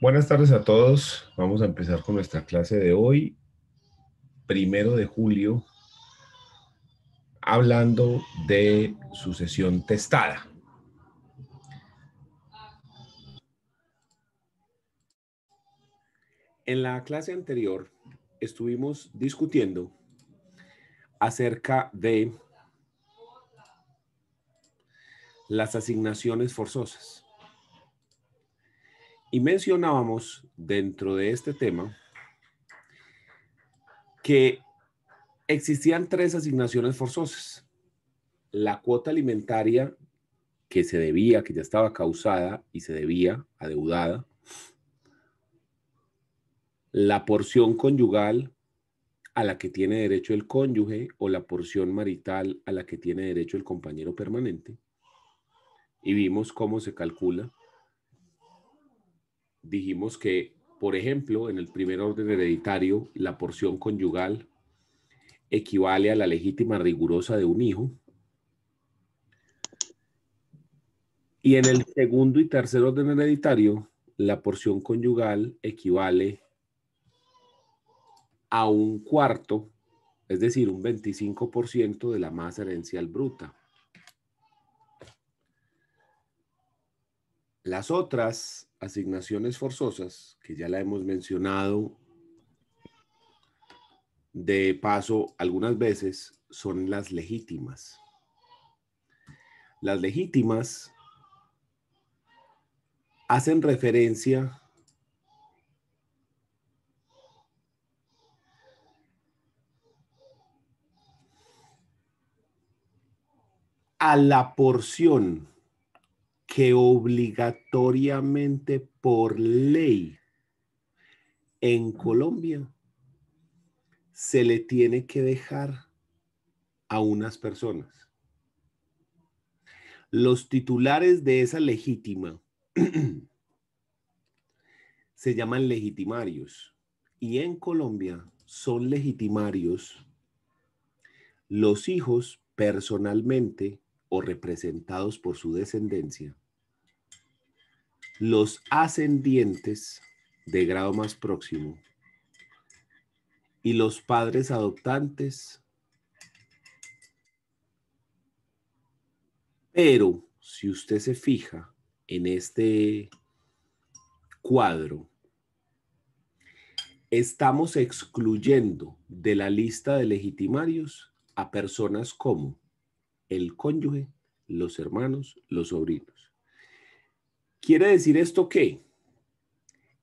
Buenas tardes a todos. Vamos a empezar con nuestra clase de hoy, primero de julio, hablando de sucesión testada. En la clase anterior estuvimos discutiendo acerca de las asignaciones forzosas. Y mencionábamos dentro de este tema que existían tres asignaciones forzosas. La cuota alimentaria que se debía, que ya estaba causada y se debía, adeudada. La porción conyugal a la que tiene derecho el cónyuge o la porción marital a la que tiene derecho el compañero permanente. Y vimos cómo se calcula dijimos que, por ejemplo, en el primer orden hereditario, la porción conyugal equivale a la legítima rigurosa de un hijo. Y en el segundo y tercer orden hereditario, la porción conyugal equivale a un cuarto, es decir, un 25% de la masa herencial bruta. Las otras asignaciones forzosas, que ya la hemos mencionado de paso algunas veces, son las legítimas. Las legítimas hacen referencia a la porción que obligatoriamente por ley en Colombia se le tiene que dejar a unas personas. Los titulares de esa legítima se llaman legitimarios y en Colombia son legitimarios los hijos personalmente o representados por su descendencia los ascendientes de grado más próximo y los padres adoptantes. Pero si usted se fija en este cuadro, estamos excluyendo de la lista de legitimarios a personas como el cónyuge, los hermanos, los sobrinos. ¿Quiere decir esto que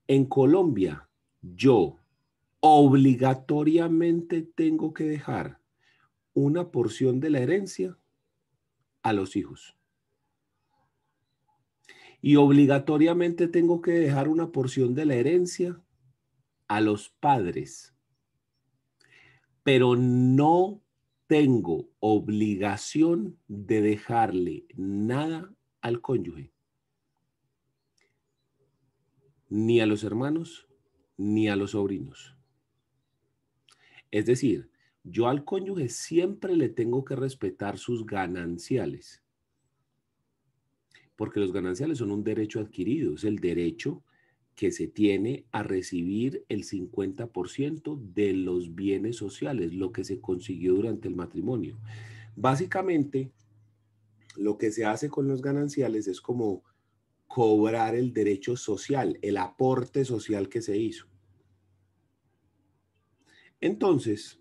en Colombia yo obligatoriamente tengo que dejar una porción de la herencia a los hijos? Y obligatoriamente tengo que dejar una porción de la herencia a los padres. Pero no tengo obligación de dejarle nada al cónyuge ni a los hermanos, ni a los sobrinos. Es decir, yo al cónyuge siempre le tengo que respetar sus gananciales, porque los gananciales son un derecho adquirido, es el derecho que se tiene a recibir el 50% de los bienes sociales, lo que se consiguió durante el matrimonio. Básicamente, lo que se hace con los gananciales es como cobrar el derecho social, el aporte social que se hizo. Entonces,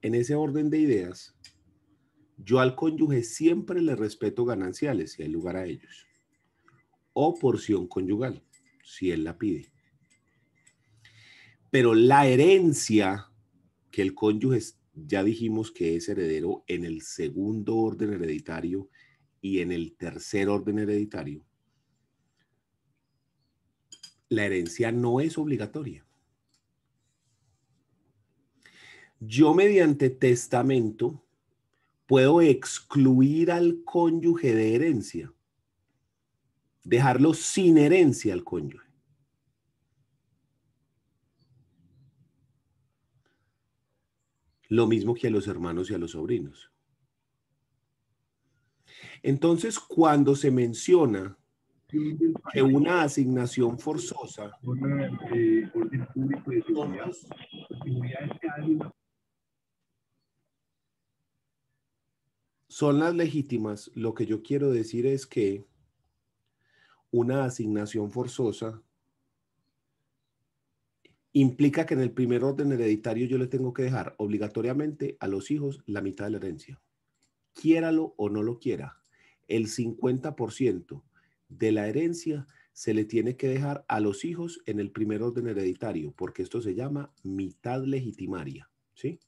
en ese orden de ideas, yo al cónyuge siempre le respeto gananciales si hay lugar a ellos, o porción conyugal, si él la pide. Pero la herencia que el cónyuge, ya dijimos que es heredero en el segundo orden hereditario y en el tercer orden hereditario, la herencia no es obligatoria. Yo mediante testamento puedo excluir al cónyuge de herencia, dejarlo sin herencia al cónyuge. Lo mismo que a los hermanos y a los sobrinos. Entonces, cuando se menciona que una asignación forzosa eh, son las legítimas. Lo que yo quiero decir es que una asignación forzosa implica que en el primer orden hereditario yo le tengo que dejar obligatoriamente a los hijos la mitad de la herencia. Quiéralo o no lo quiera, el 50% de la herencia se le tiene que dejar a los hijos en el primer orden hereditario, porque esto se llama mitad legitimaria, ¿sí?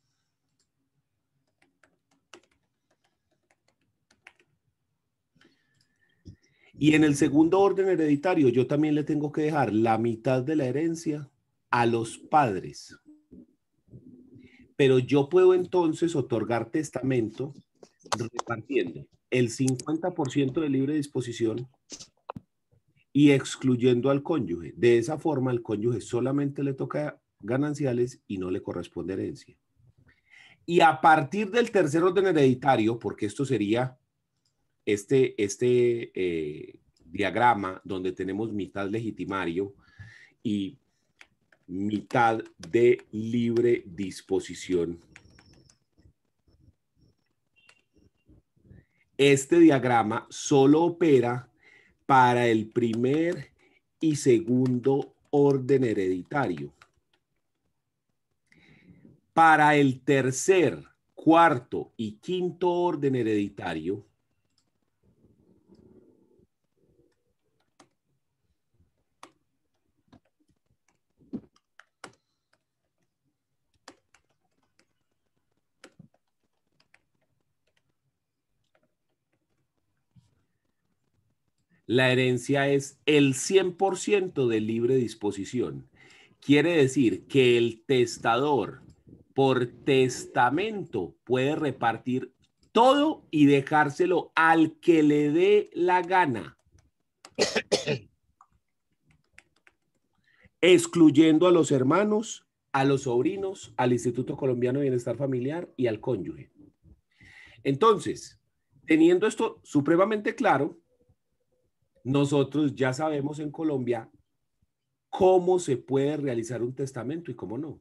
Y en el segundo orden hereditario yo también le tengo que dejar la mitad de la herencia a los padres. Pero yo puedo entonces otorgar testamento repartiendo el 50% de libre disposición y excluyendo al cónyuge. De esa forma, el cónyuge solamente le toca gananciales y no le corresponde herencia. Y a partir del tercer orden hereditario, porque esto sería este, este eh, diagrama donde tenemos mitad legitimario y mitad de libre disposición. Este diagrama solo opera para el primer y segundo orden hereditario. Para el tercer, cuarto y quinto orden hereditario, La herencia es el 100% de libre disposición. Quiere decir que el testador por testamento puede repartir todo y dejárselo al que le dé la gana. excluyendo a los hermanos, a los sobrinos, al Instituto Colombiano de Bienestar Familiar y al cónyuge. Entonces, teniendo esto supremamente claro, nosotros ya sabemos en Colombia cómo se puede realizar un testamento y cómo no.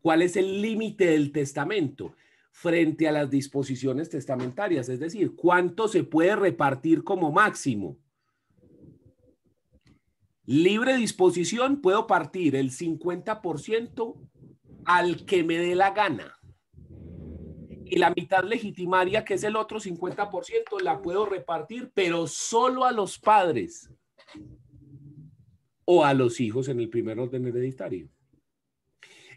¿Cuál es el límite del testamento frente a las disposiciones testamentarias? Es decir, ¿cuánto se puede repartir como máximo? Libre disposición, puedo partir el 50% al que me dé la gana y la mitad legitimaria, que es el otro 50%, la puedo repartir, pero solo a los padres o a los hijos en el primer orden hereditario.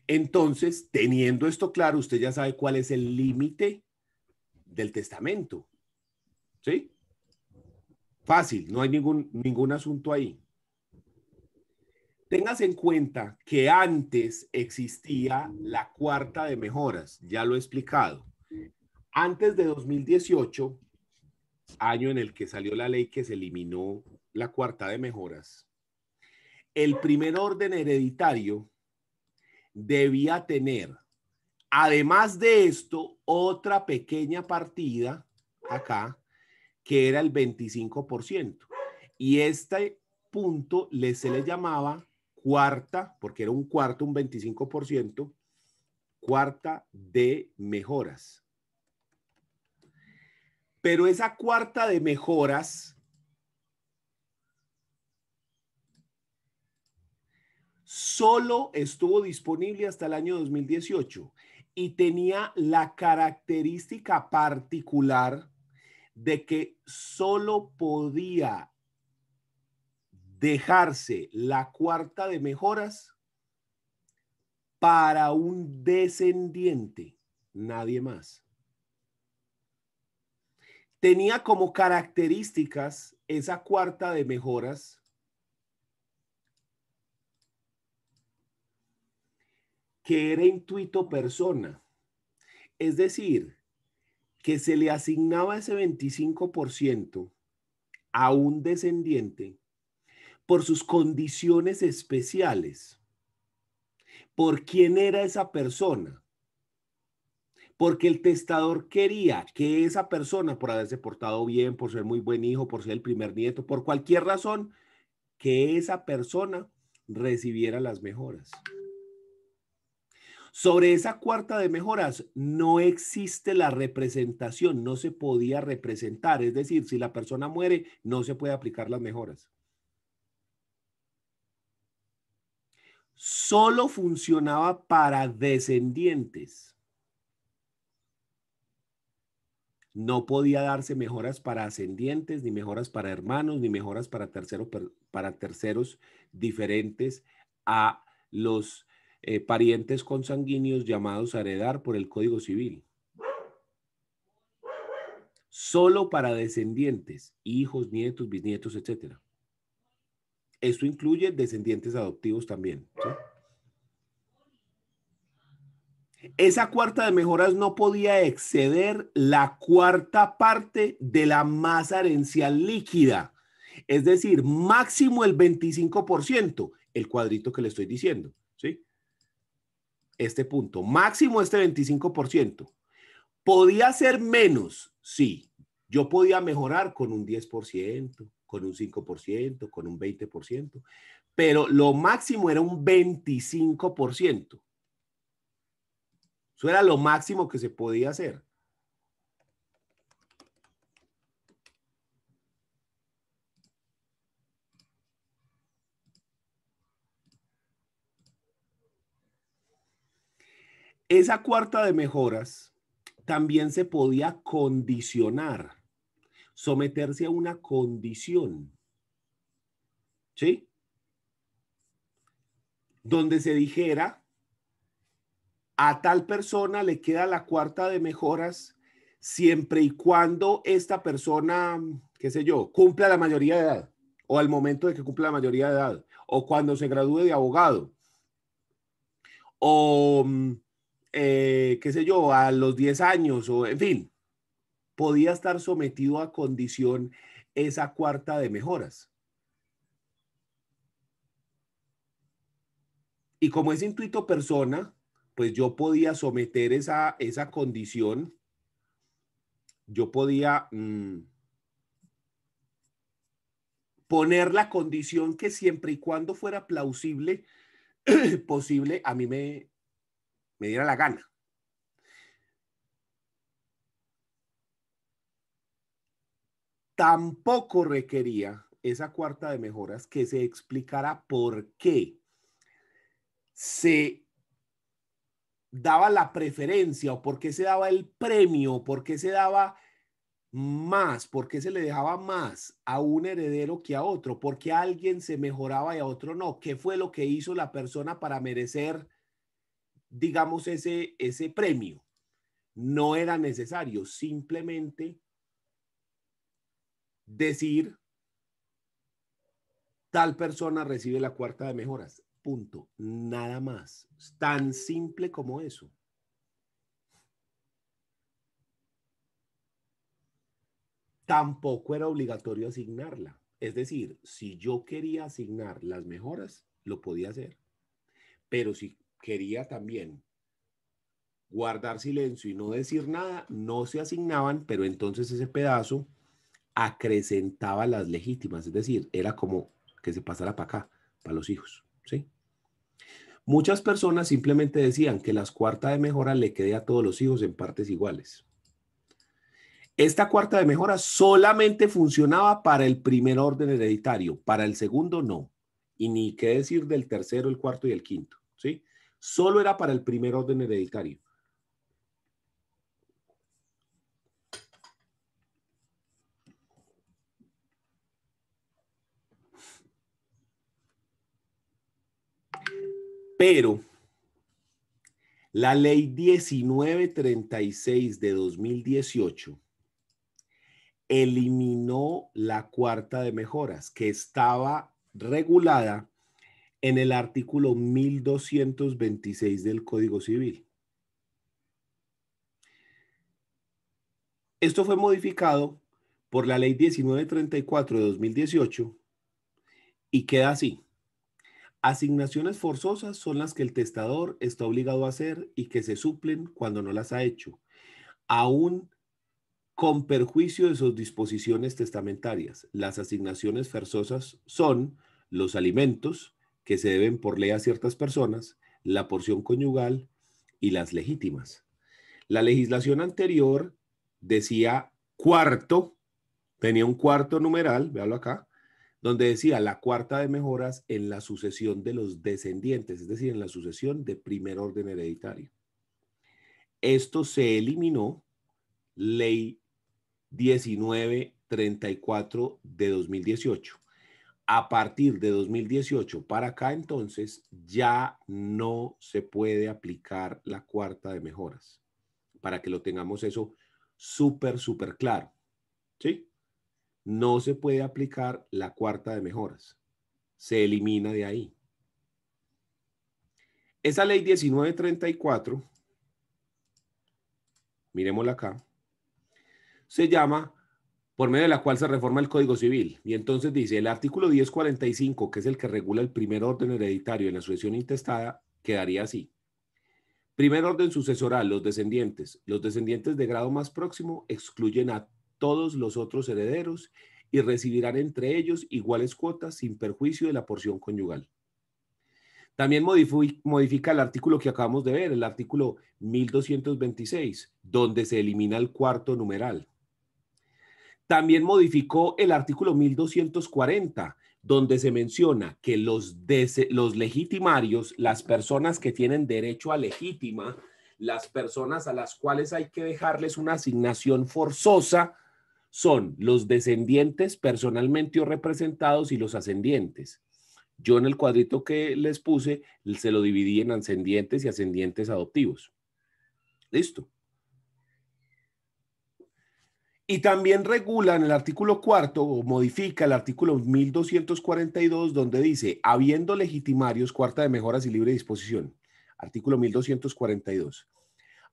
Entonces, teniendo esto claro, usted ya sabe cuál es el límite del testamento. ¿Sí? Fácil, no hay ningún, ningún asunto ahí. Tengas en cuenta que antes existía la cuarta de mejoras, ya lo he explicado. Antes de 2018, año en el que salió la ley que se eliminó la cuarta de mejoras, el primer orden hereditario debía tener, además de esto, otra pequeña partida acá, que era el 25%. Y este punto se le llamaba cuarta, porque era un cuarto, un 25%, cuarta de mejoras. Pero esa cuarta de mejoras solo estuvo disponible hasta el año 2018 y tenía la característica particular de que solo podía dejarse la cuarta de mejoras para un descendiente, nadie más tenía como características esa cuarta de mejoras que era intuito persona. Es decir, que se le asignaba ese 25% a un descendiente por sus condiciones especiales, por quién era esa persona, porque el testador quería que esa persona, por haberse portado bien, por ser muy buen hijo, por ser el primer nieto, por cualquier razón, que esa persona recibiera las mejoras. Sobre esa cuarta de mejoras no existe la representación, no se podía representar, es decir, si la persona muere, no se puede aplicar las mejoras. Solo funcionaba para descendientes. no podía darse mejoras para ascendientes, ni mejoras para hermanos, ni mejoras para, terceros para terceros diferentes a los eh, parientes consanguíneos llamados a heredar por el Código Civil. Solo para descendientes, hijos, nietos, bisnietos, etc. Esto incluye descendientes adoptivos también. ¿sí? Esa cuarta de mejoras no podía exceder la cuarta parte de la masa herencial líquida, es decir, máximo el 25%, el cuadrito que le estoy diciendo, ¿sí? Este punto, máximo este 25%. ¿Podía ser menos? Sí. Yo podía mejorar con un 10%, con un 5%, con un 20%, pero lo máximo era un 25%. Eso era lo máximo que se podía hacer. Esa cuarta de mejoras también se podía condicionar, someterse a una condición. ¿Sí? Donde se dijera a tal persona le queda la cuarta de mejoras siempre y cuando esta persona, qué sé yo, cumpla la mayoría de edad o al momento de que cumpla la mayoría de edad o cuando se gradúe de abogado o eh, qué sé yo, a los 10 años o en fin, podía estar sometido a condición esa cuarta de mejoras. Y como es intuito persona, pues yo podía someter esa, esa condición, yo podía mm, poner la condición que siempre y cuando fuera plausible, posible, a mí me, me diera la gana. Tampoco requería esa cuarta de mejoras que se explicara por qué se daba la preferencia o por qué se daba el premio, por qué se daba más, por qué se le dejaba más a un heredero que a otro, por qué alguien se mejoraba y a otro no, qué fue lo que hizo la persona para merecer, digamos, ese, ese premio. No era necesario, simplemente decir, tal persona recibe la cuarta de mejoras. Punto. Nada más. Tan simple como eso. Tampoco era obligatorio asignarla. Es decir, si yo quería asignar las mejoras, lo podía hacer. Pero si quería también guardar silencio y no decir nada, no se asignaban, pero entonces ese pedazo acrecentaba las legítimas. Es decir, era como que se pasara para acá, para los hijos. ¿sí? Muchas personas simplemente decían que las cuarta de mejora le quedé a todos los hijos en partes iguales. Esta cuarta de mejora solamente funcionaba para el primer orden hereditario, para el segundo no. Y ni qué decir del tercero, el cuarto y el quinto, ¿sí? Solo era para el primer orden hereditario. Pero la ley 1936 de 2018 eliminó la cuarta de mejoras que estaba regulada en el artículo 1226 del Código Civil. Esto fue modificado por la ley 1934 de 2018 y queda así. Asignaciones forzosas son las que el testador está obligado a hacer y que se suplen cuando no las ha hecho, aún con perjuicio de sus disposiciones testamentarias. Las asignaciones forzosas son los alimentos que se deben por ley a ciertas personas, la porción conyugal y las legítimas. La legislación anterior decía cuarto, tenía un cuarto numeral, véalo acá, donde decía la cuarta de mejoras en la sucesión de los descendientes, es decir, en la sucesión de primer orden hereditario. Esto se eliminó, ley 1934 de 2018. A partir de 2018 para acá entonces ya no se puede aplicar la cuarta de mejoras, para que lo tengamos eso súper, súper claro. ¿Sí? no se puede aplicar la cuarta de mejoras. Se elimina de ahí. Esa ley 1934, miremosla acá, se llama por medio de la cual se reforma el Código Civil. Y entonces dice, el artículo 1045, que es el que regula el primer orden hereditario en la sucesión intestada, quedaría así. Primer orden sucesoral, los descendientes. Los descendientes de grado más próximo excluyen a todos los otros herederos y recibirán entre ellos iguales cuotas sin perjuicio de la porción conyugal. También modifica el artículo que acabamos de ver, el artículo 1226, donde se elimina el cuarto numeral. También modificó el artículo 1240, donde se menciona que los, los legitimarios, las personas que tienen derecho a legítima, las personas a las cuales hay que dejarles una asignación forzosa, son los descendientes personalmente o representados y los ascendientes. Yo en el cuadrito que les puse se lo dividí en ascendientes y ascendientes adoptivos. Listo. Y también regula en el artículo cuarto o modifica el artículo 1242 donde dice, habiendo legitimarios, cuarta de mejoras y libre disposición, artículo 1242,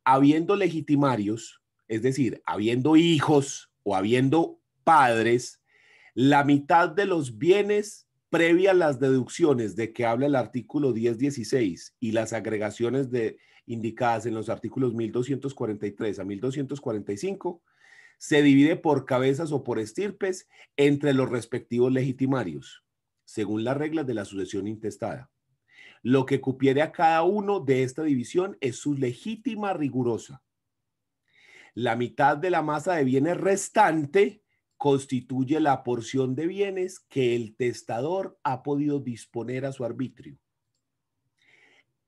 habiendo legitimarios, es decir, habiendo hijos o habiendo padres, la mitad de los bienes previa a las deducciones de que habla el artículo 1016 y las agregaciones de, indicadas en los artículos 1243 a 1245, se divide por cabezas o por estirpes entre los respectivos legitimarios, según las reglas de la sucesión intestada. Lo que cupiere a cada uno de esta división es su legítima rigurosa la mitad de la masa de bienes restante constituye la porción de bienes que el testador ha podido disponer a su arbitrio.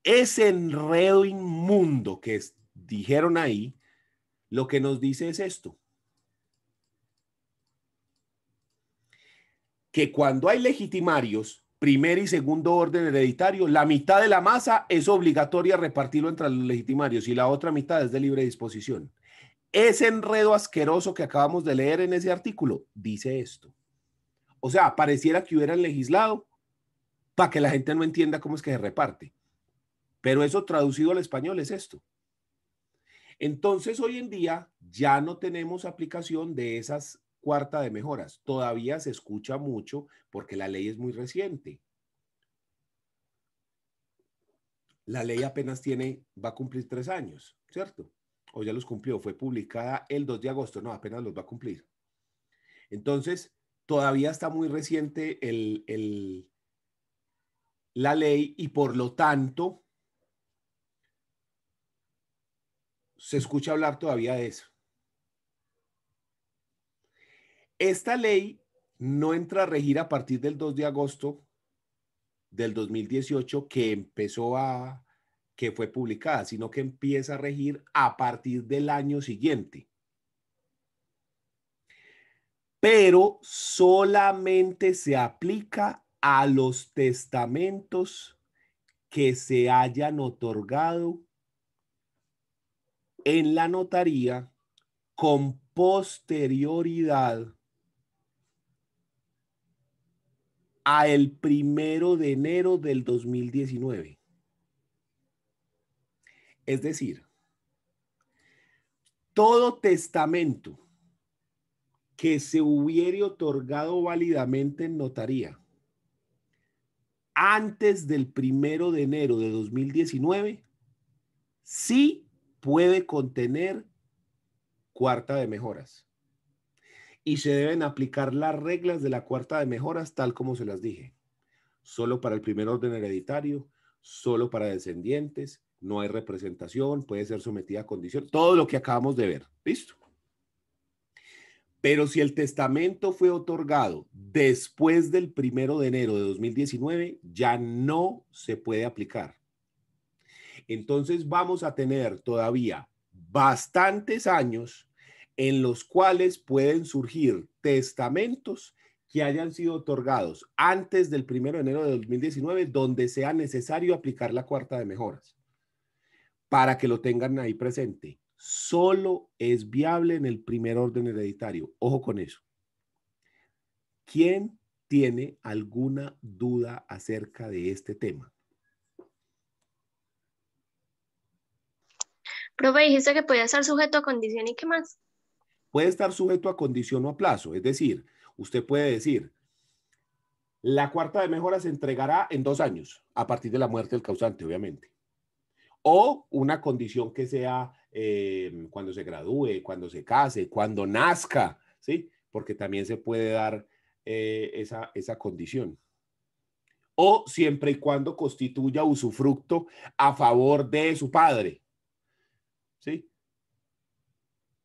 Ese enredo inmundo que dijeron ahí, lo que nos dice es esto. Que cuando hay legitimarios, primer y segundo orden hereditario, la mitad de la masa es obligatoria repartirlo entre los legitimarios y la otra mitad es de libre disposición. Ese enredo asqueroso que acabamos de leer en ese artículo dice esto. O sea, pareciera que hubieran legislado para que la gente no entienda cómo es que se reparte. Pero eso traducido al español es esto. Entonces, hoy en día ya no tenemos aplicación de esas cuarta de mejoras. Todavía se escucha mucho porque la ley es muy reciente. La ley apenas tiene, va a cumplir tres años, ¿cierto? o ya los cumplió, fue publicada el 2 de agosto, no, apenas los va a cumplir. Entonces, todavía está muy reciente la ley y por lo tanto se escucha hablar todavía de eso. Esta ley no entra a regir a partir del 2 de agosto del 2018 que empezó a, que fue publicada, sino que empieza a regir a partir del año siguiente. Pero solamente se aplica a los testamentos que se hayan otorgado en la notaría con posterioridad a el primero de enero del 2019. Es decir, todo testamento que se hubiere otorgado válidamente en notaría antes del primero de enero de 2019, sí puede contener cuarta de mejoras. Y se deben aplicar las reglas de la cuarta de mejoras tal como se las dije. Solo para el primer orden hereditario, solo para descendientes, no hay representación, puede ser sometida a condición, todo lo que acabamos de ver. Listo. Pero si el testamento fue otorgado después del primero de enero de 2019, ya no se puede aplicar. Entonces vamos a tener todavía bastantes años en los cuales pueden surgir testamentos que hayan sido otorgados antes del primero de enero de 2019, donde sea necesario aplicar la cuarta de mejoras para que lo tengan ahí presente. Solo es viable en el primer orden hereditario. Ojo con eso. ¿Quién tiene alguna duda acerca de este tema? Profe, dijiste que podía estar sujeto a condición y qué más. Puede estar sujeto a condición o a plazo. Es decir, usted puede decir, la cuarta de mejora se entregará en dos años, a partir de la muerte del causante, obviamente o una condición que sea em, cuando se gradúe, cuando se case, cuando nazca, ¿sí? Porque también se puede dar eh, esa, condición. O siempre y cuando constituya usufructo a favor de su padre, ¿sí?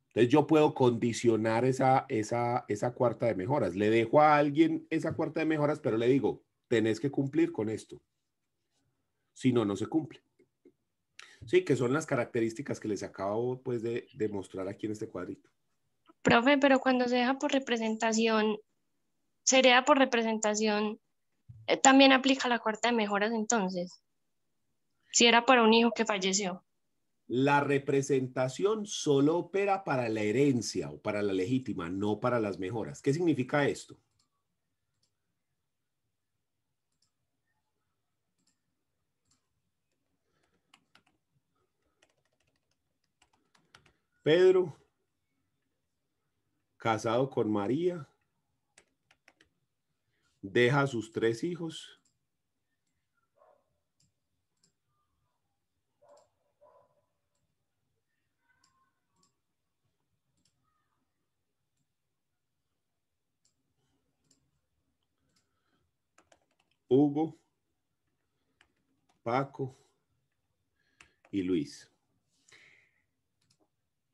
Entonces yo puedo condicionar esa, esa, esa cuarta de mejoras. Le dejo a alguien esa cuarta de mejoras, pero le digo, tenés que cumplir con esto. Si no, no se cumple. Sí, que son las características que les acabo pues, de, demostrar mostrar aquí en este cuadrito. Profe, pero cuando se deja por representación, se por representación, eh, también aplica la cuarta de mejoras entonces. Si era para un hijo que falleció. La representación solo opera para la herencia o para la legítima, no para las mejoras. ¿Qué significa esto? Pedro, casado con María, deja a sus tres hijos. Hugo, Paco y Luis.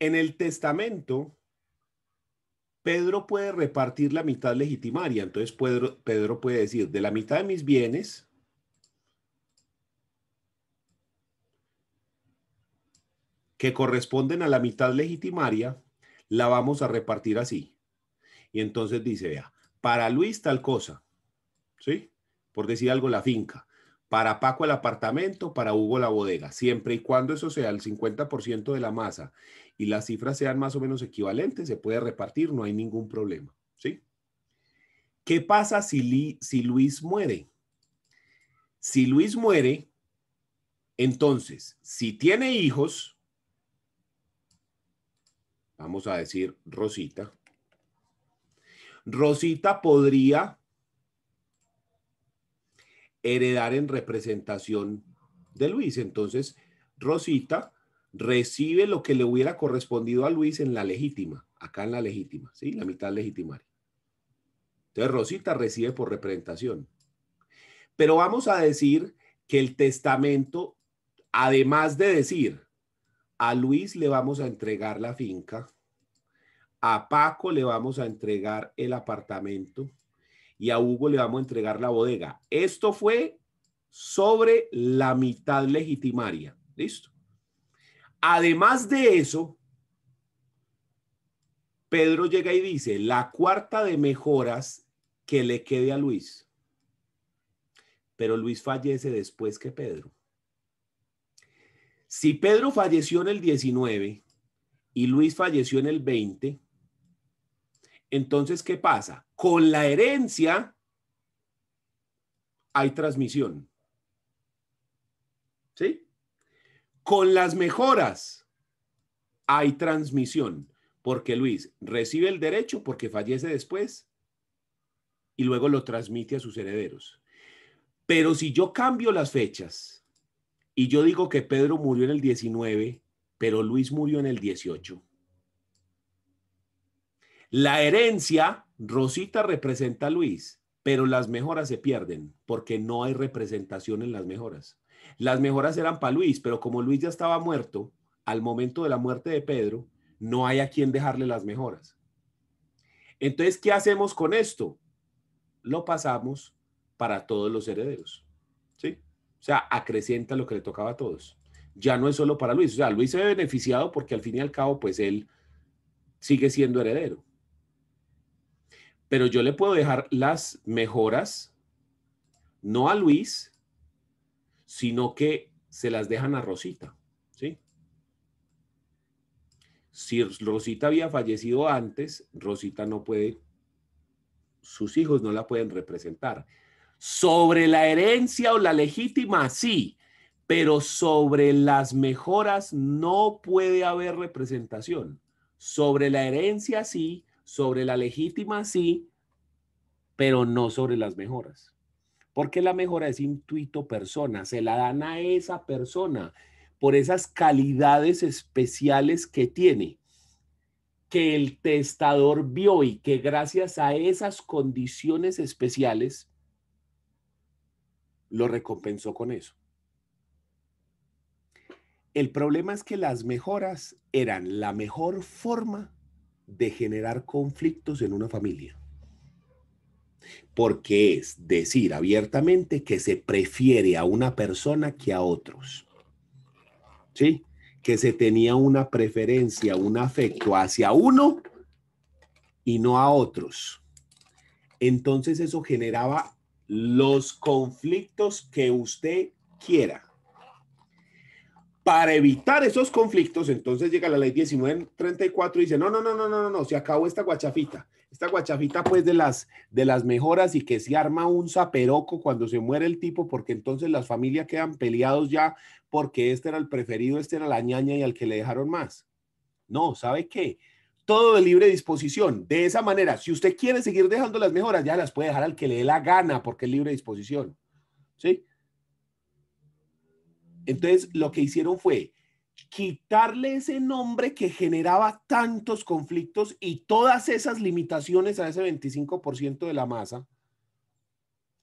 En el testamento, Pedro puede repartir la mitad legitimaria. Entonces Pedro, puede decir, de la mitad de mis bienes, que corresponden a la mitad legitimaria, la vamos a repartir así. Y entonces dice, vea, para Luis tal cosa, ¿sí? Por decir algo, la finca. Para Paco el apartamento, para Hugo la bodega, siempre y cuando eso sea el 50% de la masa y las cifras sean más o menos equivalentes, se puede repartir, no hay ningún problema. ¿sí? ¿Qué pasa si, si Luis muere? Si Luis muere, entonces, si tiene hijos, vamos a decir Rosita, Rosita podría heredar en representación de Luis. Entonces, Rosita recibe lo que le hubiera correspondido a Luis en la legítima, acá en la legítima, ¿sí? La mitad legitimaria. Entonces Rosita recibe por representación. Pero vamos a decir que el testamento, además de decir, a Luis le vamos a entregar la finca, a Paco le vamos a entregar el apartamento y a Hugo le vamos a entregar la bodega. Esto fue sobre la mitad legitimaria. ¿Listo? Además de eso, Pedro llega y dice, la cuarta de mejoras que le quede a Luis. Pero Luis fallece después que Pedro. Si Pedro falleció en el 19 y Luis falleció en el 20, entonces, ¿qué pasa? Con la herencia hay transmisión. ¿Sí? Con las mejoras hay transmisión, porque Luis recibe el derecho porque fallece después y luego lo transmite a sus herederos. Pero si yo cambio las fechas y yo digo que Pedro murió en el 19, pero Luis murió en el 18. La herencia, Rosita representa a Luis, pero las mejoras se pierden porque no hay representación en las mejoras. Las mejoras eran para Luis, pero como Luis ya estaba muerto, al momento de la muerte de Pedro, no hay a quien dejarle las mejoras. Entonces, ¿qué hacemos con esto? Lo pasamos para todos los herederos. ¿Sí? O sea, acrecienta lo que le tocaba a todos. Ya no es solo para Luis. O sea, Luis se ve beneficiado porque al fin y al cabo, pues él sigue siendo heredero. Pero yo le puedo dejar las mejoras, no a Luis, sino que se las dejan a Rosita, ¿sí? Si Rosita había fallecido antes, Rosita no puede, sus hijos no la pueden representar. Sobre la herencia o la legítima, sí, pero sobre las mejoras no puede haber representación. Sobre la herencia, sí, sobre la legítima, sí, pero no sobre las mejoras porque la mejora es intuito persona, se la dan a esa persona por esas calidades especiales que tiene, que el testador vio y que gracias a esas condiciones especiales lo recompensó con eso. El problema es que las mejoras eran la mejor forma de generar conflictos en una familia porque es decir abiertamente que se prefiere a una persona que a otros. ¿Sí? Que se tenía una preferencia, un afecto hacia uno y no a otros. Entonces eso generaba los conflictos que usted quiera. Para evitar esos conflictos, entonces llega la ley 1934 y dice, no, no, no, no, no, no, no, se acabó esta guachafita esta guachafita pues de las, de las mejoras y que se arma un saperoco cuando se muere el tipo, porque entonces las familias quedan peleados ya porque este era el preferido, este era la ñaña y al que le dejaron más. No, ¿sabe qué? Todo de libre disposición. De esa manera, si usted quiere seguir dejando las mejoras, ya las puede dejar al que le dé la gana porque es libre disposición. ¿Sí? Entonces, lo que hicieron fue, quitarle ese nombre que generaba tantos conflictos y todas esas limitaciones a ese 25% de la masa,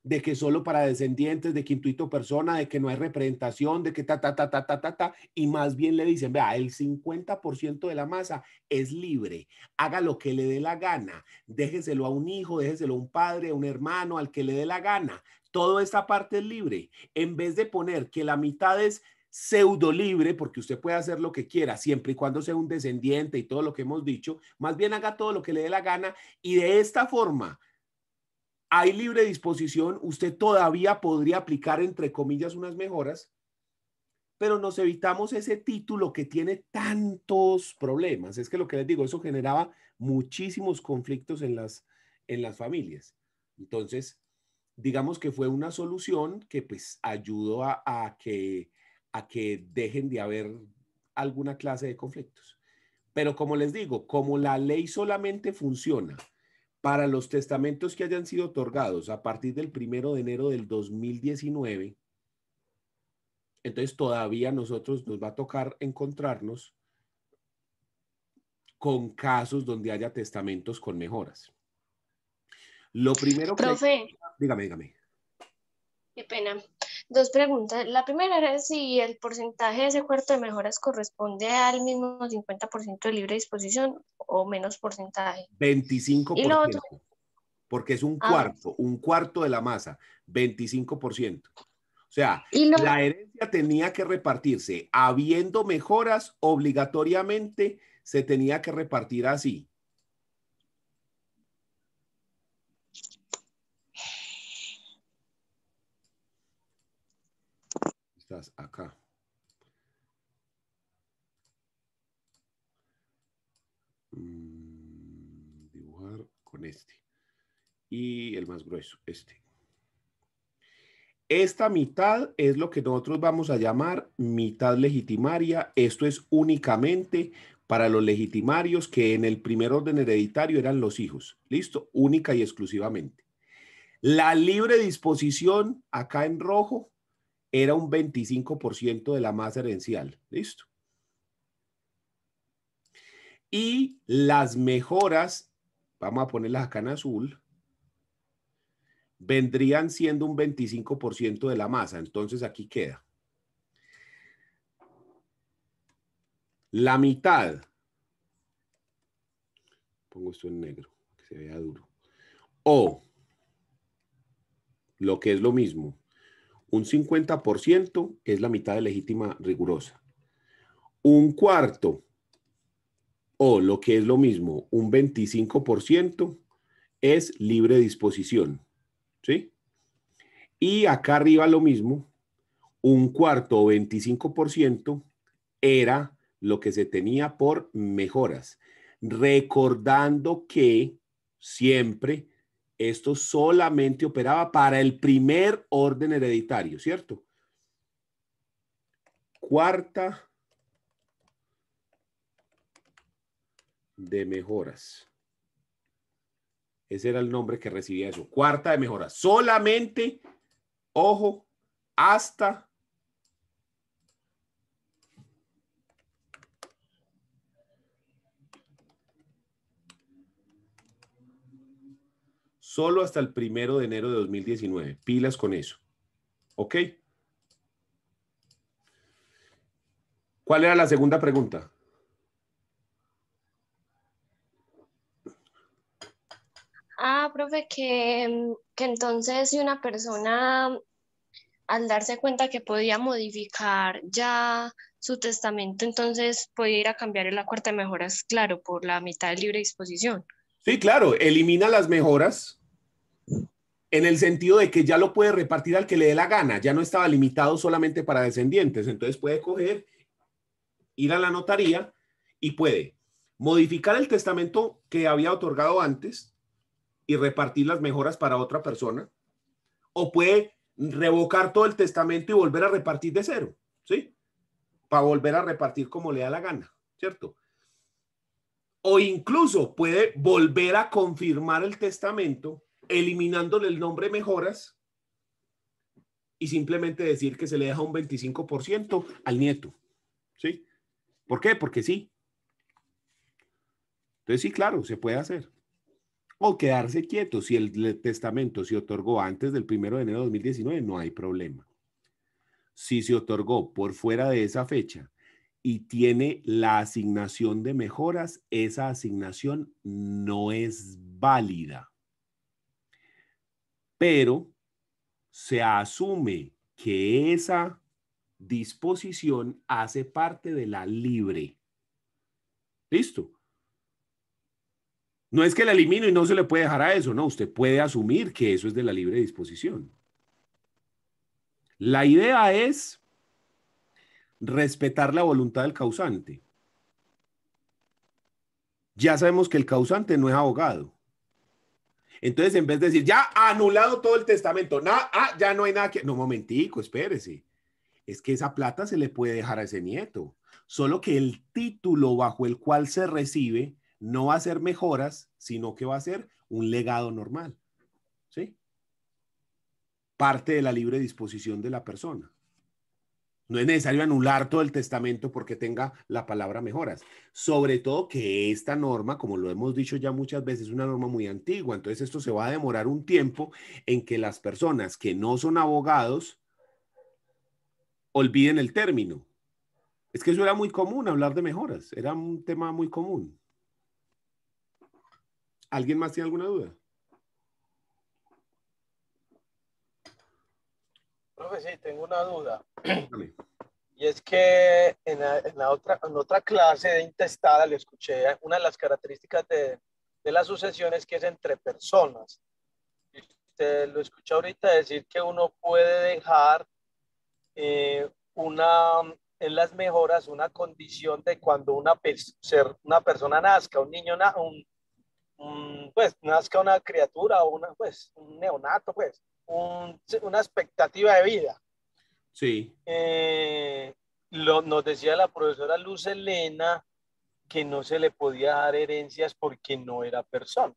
de que solo para descendientes, de quintuito persona, de que no hay representación, de que ta, ta, ta, ta, ta, ta, y más bien le dicen, vea, el 50% de la masa es libre, haga lo que le dé la gana, déjeselo a un hijo, déjeselo a un padre, a un hermano, al que le dé la gana, toda esta parte es libre, en vez de poner que la mitad es pseudo libre, porque usted puede hacer lo que quiera, siempre y cuando sea un descendiente y todo lo que hemos dicho, más bien haga todo lo que le dé la gana y de esta forma hay libre disposición, usted todavía podría aplicar, entre comillas, unas mejoras, pero nos evitamos ese título que tiene tantos problemas. Es que lo que les digo, eso generaba muchísimos conflictos en las, en las familias. Entonces, digamos que fue una solución que pues ayudó a, a que a que dejen de haber alguna clase de conflictos. Pero como les digo, como la ley solamente funciona para los testamentos que hayan sido otorgados a partir del primero de enero del 2019, entonces todavía nosotros nos va a tocar encontrarnos con casos donde haya testamentos con mejoras. Lo primero que... dígame, dígame. Qué pena dos preguntas. La primera es si el porcentaje de ese cuarto de mejoras corresponde al mismo 50% de libre disposición o menos porcentaje. 25%. Porque es un ah. cuarto, un cuarto de la masa, 25%. O sea, la herencia tenía que repartirse. Habiendo mejoras, obligatoriamente se tenía que repartir así. acá. Mm, dibujar con este. Y el más grueso, este. Esta mitad es lo que nosotros vamos a llamar mitad legitimaria. Esto es únicamente para los legitimarios que en el primer orden hereditario eran los hijos. Listo, única y exclusivamente. La libre disposición acá en rojo era un 25% de la masa herencial. Listo. Y las mejoras, vamos a ponerlas acá en azul, vendrían siendo un 25% de la masa. Entonces aquí queda. La mitad, pongo esto en negro, que se vea duro, o lo que es lo mismo, un 50% es la mitad de legítima rigurosa. Un cuarto, o lo que es lo mismo, un 25% es libre disposición. ¿Sí? Y acá arriba lo mismo, un cuarto o 25% era lo que se tenía por mejoras, recordando que siempre esto solamente operaba para el primer orden hereditario, ¿cierto? Cuarta de mejoras. Ese era el nombre que recibía eso. Cuarta de mejoras. Solamente, ojo, hasta solo hasta el primero de enero de 2019. Pilas con eso. ¿Ok? ¿Cuál era la segunda pregunta? Ah, profe, que, entonces si una persona al darse cuenta que podía modificar ya su testamento, entonces podía ir a cambiar el acuerdo de mejoras, claro, por la mitad de libre disposición. Sí, claro, elimina las mejoras en el sentido de que ya lo puede repartir al que le dé la gana, ya no estaba limitado solamente para descendientes, entonces puede coger, ir a la notaría y puede modificar el testamento que había otorgado antes y repartir las mejoras para otra persona, o puede revocar todo el testamento y volver a repartir de cero, ¿sí? Para volver a repartir como le da la gana, ¿cierto? O incluso puede volver a confirmar el testamento eliminándole el nombre mejoras y simplemente decir que se le deja un 25% al nieto. ¿Sí? ¿Por qué? Porque sí. Entonces sí, claro, se puede hacer. O quedarse quieto. Si el testamento se otorgó antes del 1 de enero de 2019, no hay problema. Si se otorgó por fuera de esa fecha y tiene la asignación de mejoras, esa asignación no es válida pero se asume que esa disposición hace parte de la libre. Listo. No es que la elimino y no se le puede dejar a eso, no, usted puede asumir que eso es de la libre disposición. La idea es respetar la voluntad del causante. Ya sabemos que el causante no es abogado. Entonces, en vez de decir, ya anulado todo el testamento, nada, ah, ya no hay nada que... No, momentico, espérese. Es que esa plata se le puede dejar a ese nieto, solo que el título bajo el cual se recibe no va a ser mejoras, sino que va a ser un legado normal. ¿Sí? Parte de la libre disposición de la persona. No es necesario anular todo el testamento porque tenga la palabra mejoras. Sobre todo que esta norma, como lo hemos dicho ya muchas veces, es una norma muy antigua. Entonces esto se va a demorar un tiempo en que las personas que no son abogados olviden el término. Es que eso era muy común, hablar de mejoras. Era un tema muy común. ¿Alguien más tiene alguna duda? Profe, sí, tengo una duda. Y es que en la, otra, clase de intestada le escuché una de las características de, de la sucesión es que es entre personas. usted lo escuché ahorita decir que uno puede dejar eh, una, en las mejoras una condición de cuando una, ser, una persona nazca, un niño, un, pues nazca una criatura o una, pues, un neonato, pues una expectativa de vida. Sí. Eh, nos decía la profesora Luz Elena que no se le podía dar herencias porque no era persona.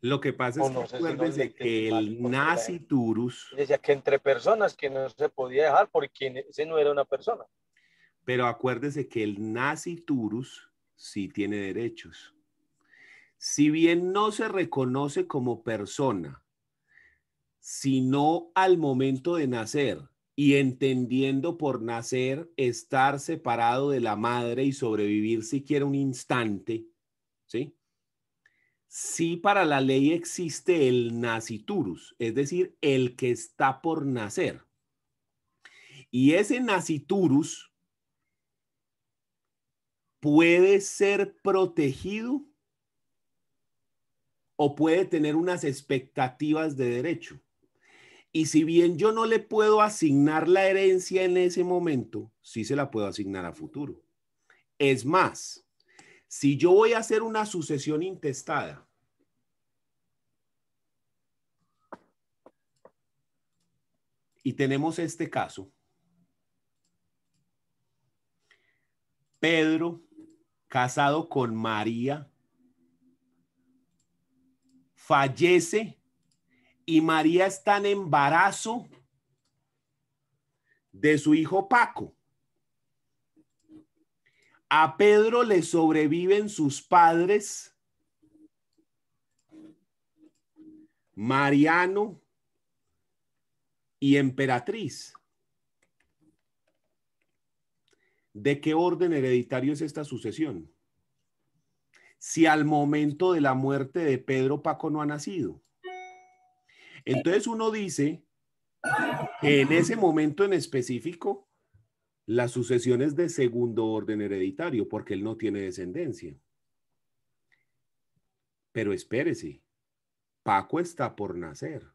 Lo que pasa es que, que el nazi turus... Decía que entre personas que no se podía dejar porque ese no era una persona. Pero acuérdese que el nazi turus sí tiene derechos. Si bien no se reconoce como persona, sino al momento de nacer y entendiendo por nacer estar separado de la madre y sobrevivir siquiera un instante, ¿sí? Sí para la ley existe el nasciturus, es decir, el que está por nacer. Y ese nasciturus puede ser protegido o puede tener unas expectativas de derecho. Y si bien yo no le puedo asignar la herencia en ese momento, sí se la puedo asignar a futuro. Es más, si yo voy a hacer una sucesión intestada, y tenemos este caso, Pedro, casado con María, fallece y María está en embarazo de su hijo Paco. A Pedro le sobreviven sus padres, Mariano y Emperatriz. ¿De qué orden hereditario es esta sucesión? Si al momento de la muerte de Pedro Paco no ha nacido. Entonces uno dice que en ese momento en específico, la sucesión es de segundo orden hereditario porque él no tiene descendencia. Pero espérese, Paco está por nacer.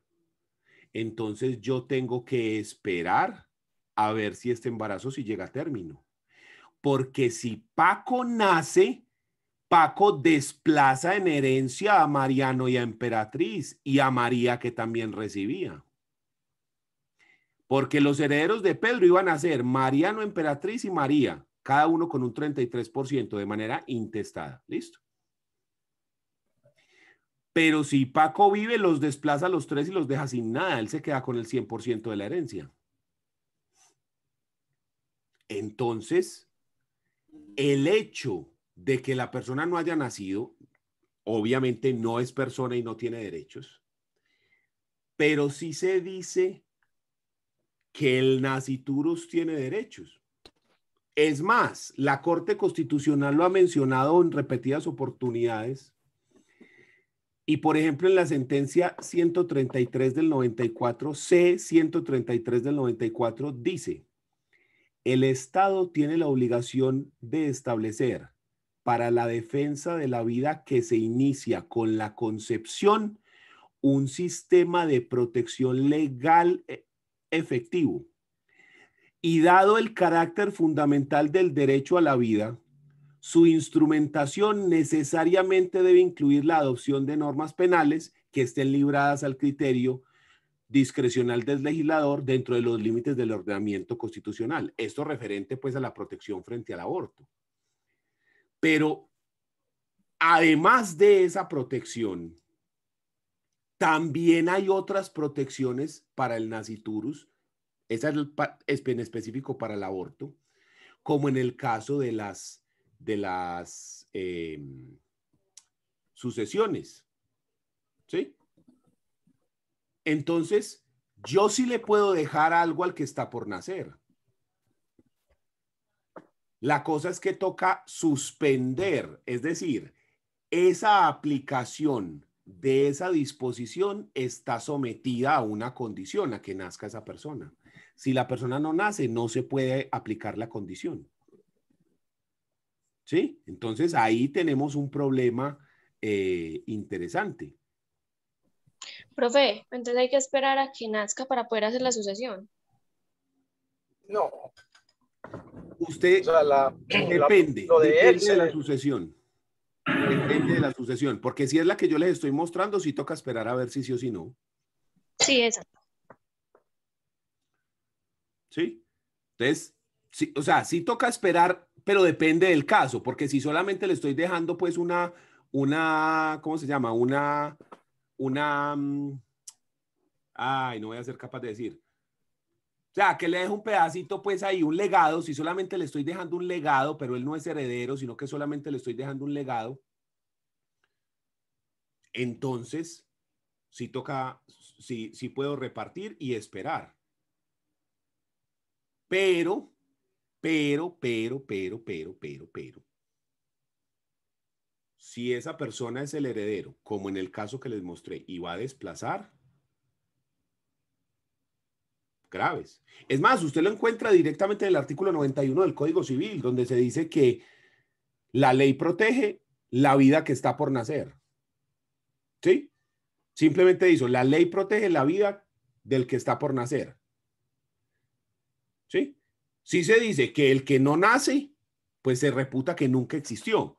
Entonces yo tengo que esperar a ver si este embarazo si llega a término. Porque si Paco nace, Paco desplaza en herencia a Mariano y a Emperatriz y a María que también recibía. Porque los herederos de Pedro iban a ser Mariano, Emperatriz y María, cada uno con un 33% de manera intestada. ¿Listo? Pero si Paco vive, los desplaza a los tres y los deja sin nada. Él se queda con el 100% de la herencia. Entonces, el hecho de que la persona no haya nacido, obviamente no es persona y no tiene derechos, pero si se dice que el naciturus tiene derechos. Es más, la Corte Constitucional lo ha mencionado en repetidas oportunidades. Y por ejemplo, en la sentencia 133 del 94, C 133 del 94, dice, el Estado tiene la obligación de establecer para la defensa de la vida que se inicia con la concepción, un sistema de protección legal eh, efectivo. Y dado el carácter fundamental del derecho a la vida, su instrumentación necesariamente debe incluir la adopción de normas penales que estén libradas al criterio discrecional del legislador dentro de los límites del ordenamiento constitucional. Esto referente pues a la protección frente al aborto. Pero además de esa protección, también hay otras protecciones para el naciturus, esa es, en específico para el aborto, como en el caso de las, de las em, sucesiones. ¿Sí? Entonces, yo sí le puedo dejar algo al que está por nacer. La cosa es que toca suspender, es decir, esa aplicación de esa disposición está sometida a una condición, a que nazca esa persona. Si la persona no nace, no se puede aplicar la condición. ¿Sí? Entonces ahí tenemos un problema eh, interesante. Profe, entonces hay que esperar a que nazca para poder hacer la sucesión. No. Usted la, depende, de, la sucesión. Depende de la sucesión, porque si es la que yo les estoy mostrando, sí toca esperar a ver si sí o si no. Sí, exacto. ¿Sí? Entonces, sí, o sea, sí toca esperar, pero depende del caso, porque si solamente le estoy dejando pues una, una, ¿cómo se llama? Una, una, mm, ay, no voy a ser capaz de decir, o sea, que le dejo un pedacito, pues ahí, un legado, si solamente le estoy dejando un legado, pero él no es heredero, sino que solamente le estoy dejando un legado, entonces si toca, si puedo repartir y esperar. Pero, pero, pero, pero, pero, pero, pero, si esa persona es el heredero, como en el caso que les mostré, y va a desplazar, graves. Es más, usted lo encuentra directamente en el artículo 91 del Código Civil, donde se dice que la ley protege la vida que está por nacer. ¿Sí? Simplemente dice, la ley protege la vida del que está por nacer. ¿Sí? Si se dice que el que no nace, pues se reputa que nunca existió.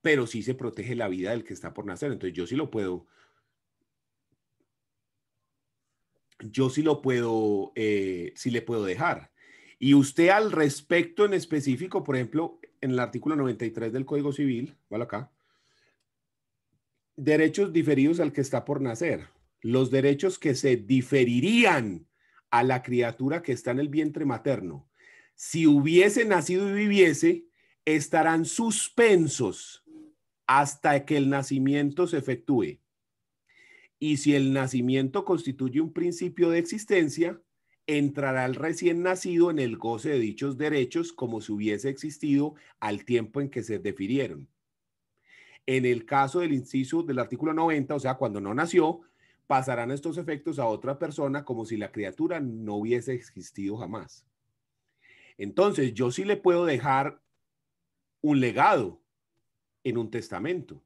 Pero sí se protege la vida del que está por nacer. Entonces yo sí lo puedo, yo sí lo puedo, eh, sí le puedo dejar. Y usted al respecto en específico, por ejemplo, en el artículo 93 del Código Civil, vale acá, derechos diferidos al que está por nacer, los derechos que se diferirían a la criatura que está en el vientre materno. Si hubiese nacido y viviese, estarán suspensos hasta que el nacimiento se efectúe. Y si el nacimiento constituye un principio de existencia, entrará el recién nacido en el goce de dichos derechos como si hubiese existido al tiempo en que se definieron. En el caso del inciso del artículo 90, o sea, cuando no nació, pasarán estos efectos a otra persona como si la criatura no hubiese existido jamás. Entonces, yo sí le puedo dejar un legado en un testamento.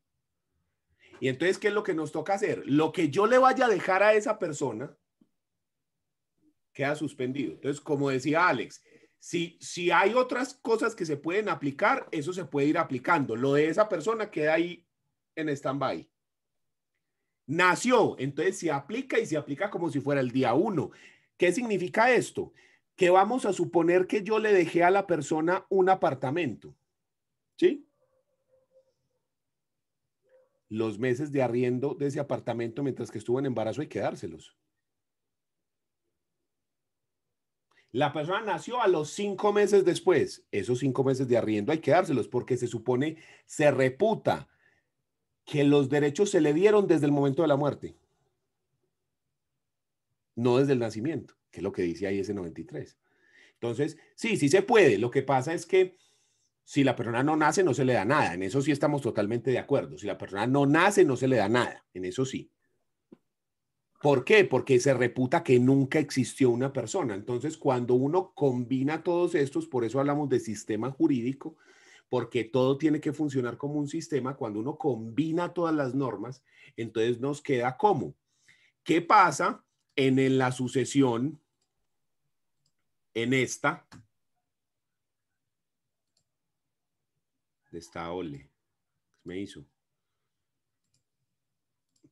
Y entonces, ¿qué es lo que nos toca hacer? Lo que yo le vaya a dejar a esa persona queda suspendido. Entonces, como decía Alex, si, si hay otras cosas que se pueden aplicar, eso se puede ir aplicando. Lo de esa persona queda ahí en stand-by. Nació, entonces se aplica y se aplica como si fuera el día uno. ¿Qué significa esto? Que vamos a suponer que yo le dejé a la persona un apartamento. ¿Sí? los meses de arriendo de ese apartamento mientras que estuvo en embarazo hay que dárselos. La persona nació a los cinco meses después. Esos cinco meses de arriendo hay que dárselos porque se supone, se reputa que los derechos se le dieron desde el momento de la muerte, no desde el nacimiento, que es lo que dice ahí ese 93. Entonces, sí, sí se puede. Lo que pasa es que si la persona no nace, no se le da nada. En eso sí estamos totalmente de acuerdo. Si la persona no nace, no se le da nada. En eso sí. ¿Por qué? Porque se reputa que nunca existió una persona. Entonces, cuando uno combina todos estos, por eso hablamos de sistema jurídico, porque todo tiene que funcionar como un sistema, cuando uno combina todas las normas, entonces nos queda como, ¿qué pasa en, en la sucesión, en esta, de esta ole. Me hizo.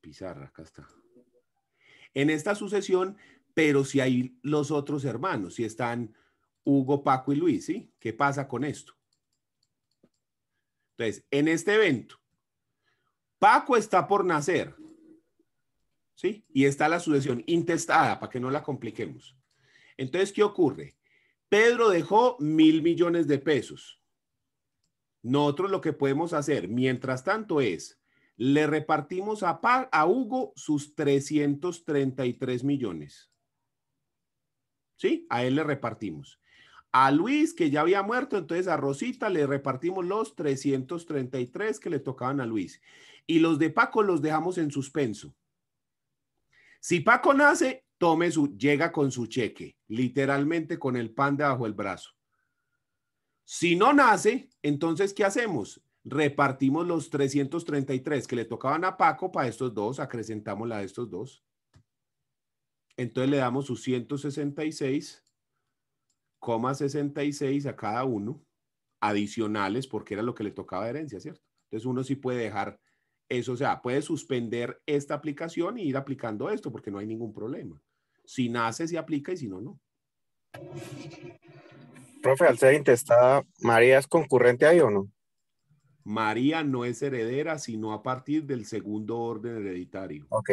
Pizarra, acá está. En esta sucesión, pero si hay los otros hermanos, si están Hugo, Paco y Luis, ¿sí? ¿Qué pasa con esto? Entonces, en este evento, Paco está por nacer, ¿sí? Y está la sucesión intestada, para que no la compliquemos. Entonces, ¿qué ocurre? Pedro dejó mil millones de pesos. Nosotros lo que podemos hacer mientras tanto es, le repartimos a, a Hugo sus 333 millones. ¿Sí? A él le repartimos. A Luis, que ya había muerto, entonces a Rosita le repartimos los 333 que le tocaban a Luis. Y los de Paco los dejamos en suspenso. Si Paco nace, tome su, llega con su cheque, literalmente con el pan debajo del brazo. Si no nace, entonces, ¿qué hacemos? Repartimos los 333 que le tocaban a Paco para estos dos, acrecentamos la de estos dos. Entonces le damos sus 166,66 a cada uno, adicionales, porque era lo que le tocaba de herencia, ¿cierto? Entonces uno sí puede dejar eso, o sea, puede suspender esta aplicación e ir aplicando esto, porque no hay ningún problema. Si nace, se aplica y si no, no. Profe, al ser intestada, ¿María es concurrente ahí o no? María no es heredera, sino a partir del segundo orden hereditario. Ok.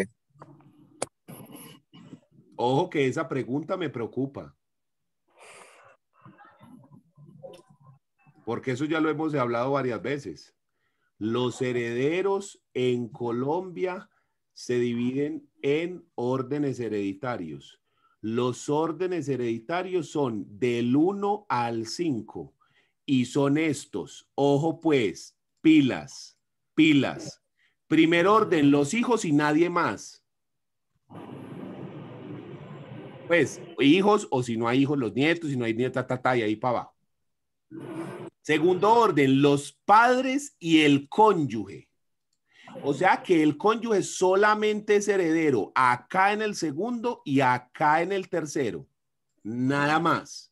Ojo que esa pregunta me preocupa. Porque eso ya lo hemos hablado varias veces. Los herederos en Colombia se dividen en órdenes hereditarios. Los órdenes hereditarios son del 1 al 5 y son estos. Ojo pues, pilas, pilas. Primer orden, los hijos y nadie más. Pues hijos o si no hay hijos, los nietos, si no hay nieta tata y ahí para abajo. Segundo orden, los padres y el cónyuge. O sea que el cónyuge solamente es heredero acá en el segundo y acá en el tercero. Nada más.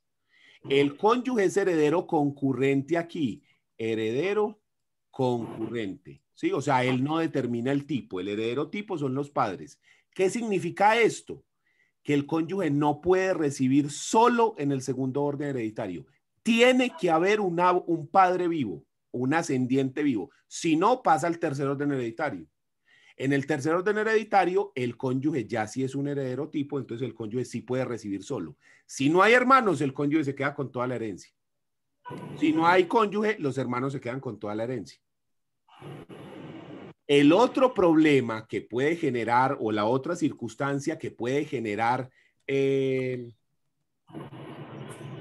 El cónyuge es heredero concurrente aquí. Heredero concurrente. ¿Sí? O sea, él no determina el tipo. El heredero tipo son los padres. ¿Qué significa esto? Que el cónyuge no puede recibir solo en el segundo orden hereditario. Tiene que haber un padre vivo un ascendiente vivo. Si no, pasa al tercer orden hereditario. En el tercer orden hereditario, el cónyuge ya sí es un heredero tipo, entonces el cónyuge sí puede recibir solo. Si no hay hermanos, el cónyuge se queda con toda la herencia. Si no hay cónyuge, los hermanos se quedan con toda la herencia. El otro problema que puede generar o la otra circunstancia que puede generar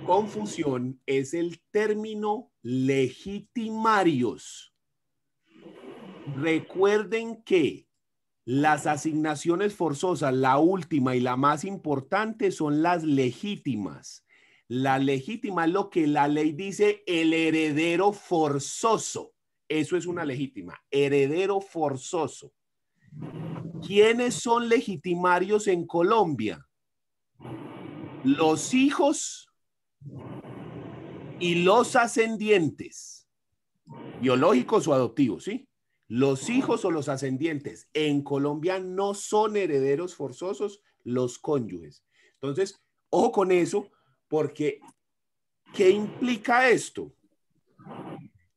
confusión es el término legitimarios. Recuerden que las asignaciones forzosas, la última y la más importante, son las legítimas. La legítima es lo que la ley dice, el heredero forzoso. Eso es una legítima, heredero forzoso. ¿Quiénes son legitimarios en Colombia? Los hijos y los ascendientes, biológicos o adoptivos, ¿sí? Los hijos o los ascendientes en Colombia no son herederos forzosos los cónyuges. Entonces, ojo con eso, porque ¿qué implica esto?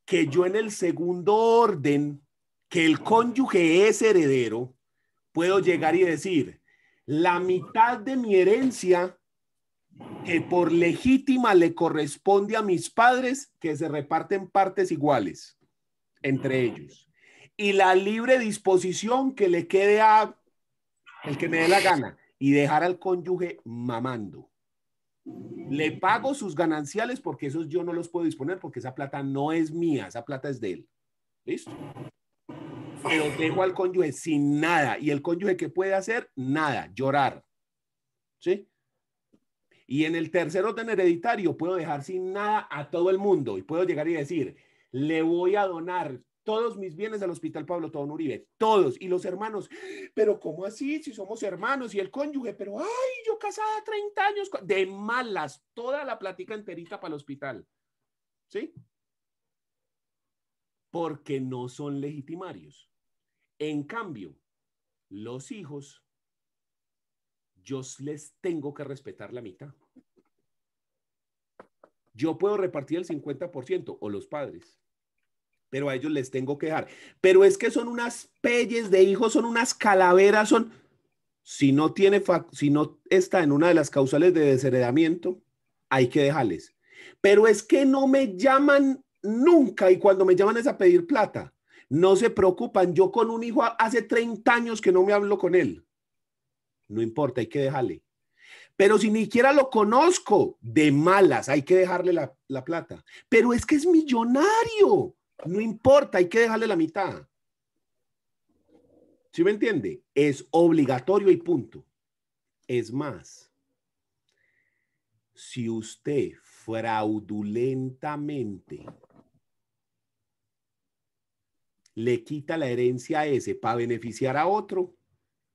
Que yo en el segundo orden, que el cónyuge es heredero, puedo llegar y decir, la mitad de mi herencia que por legítima le corresponde a mis padres que se reparten partes iguales entre ah. ellos. Y la libre disposición que le quede a el que me dé la gana y dejar al cónyuge mamando. Le pago sus gananciales porque esos yo no los puedo disponer porque esa plata no es mía, esa plata es de él. ¿Listo? Pero dejo al cónyuge sin nada y el cónyuge que puede hacer nada, llorar. ¿Sí? Y en el tercer orden hereditario puedo dejar sin nada a todo el mundo y puedo llegar y decir, le voy a donar todos mis bienes al Hospital Pablo todo Uribe, todos, y los hermanos, pero ¿cómo así? Si somos hermanos y el cónyuge, pero ay, yo casada 30 años, de malas, toda la plática enterita para el hospital, ¿sí? Porque no son legitimarios. En cambio, los hijos yo les tengo que respetar la mitad. Yo puedo repartir el 50% o los padres, pero a ellos les tengo que dejar. Pero es que son unas pelles de hijos, son unas calaveras, son... Si no, tiene si no está en una de las causales de desheredamiento, hay que dejarles. Pero es que no me llaman nunca y cuando me llaman es a pedir plata. No se preocupan. Yo con un hijo hace 30 años que no me hablo con él. No importa, hay que dejarle. Pero si ni siquiera lo conozco, de malas, hay que dejarle la, plata. Pero es que es millonario. No importa, hay que dejarle la mitad. ¿Sí me entiende? Es obligatorio y punto. Es más, si usted fraudulentamente le quita la herencia a ese para beneficiar a otro,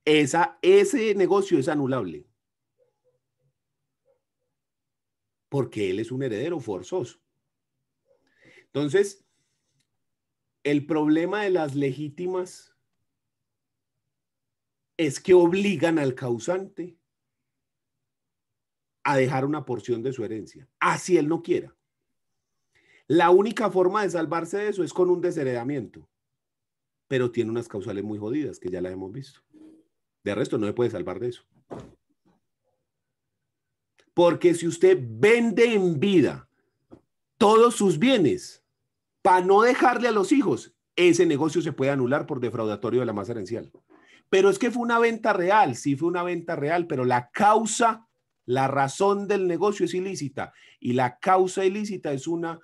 ese negocio es anulable. Porque él es un heredero forzoso. Entonces, el problema de las legítimas es que obligan al causante a dejar una porción de su herencia, así él no quiera. La única forma de salvarse de eso es con un desheredamiento, pero tiene unas causales muy jodidas que ya las hemos visto. De resto, no se puede salvar de eso. Porque si usted vende en vida todos sus bienes para no dejarle a los hijos, ese negocio se puede anular por defraudatorio de la masa herencial. Pero es que fue una venta real, sí fue una venta real, pero la causa, la razón del negocio es ilícita y la causa ilícita es una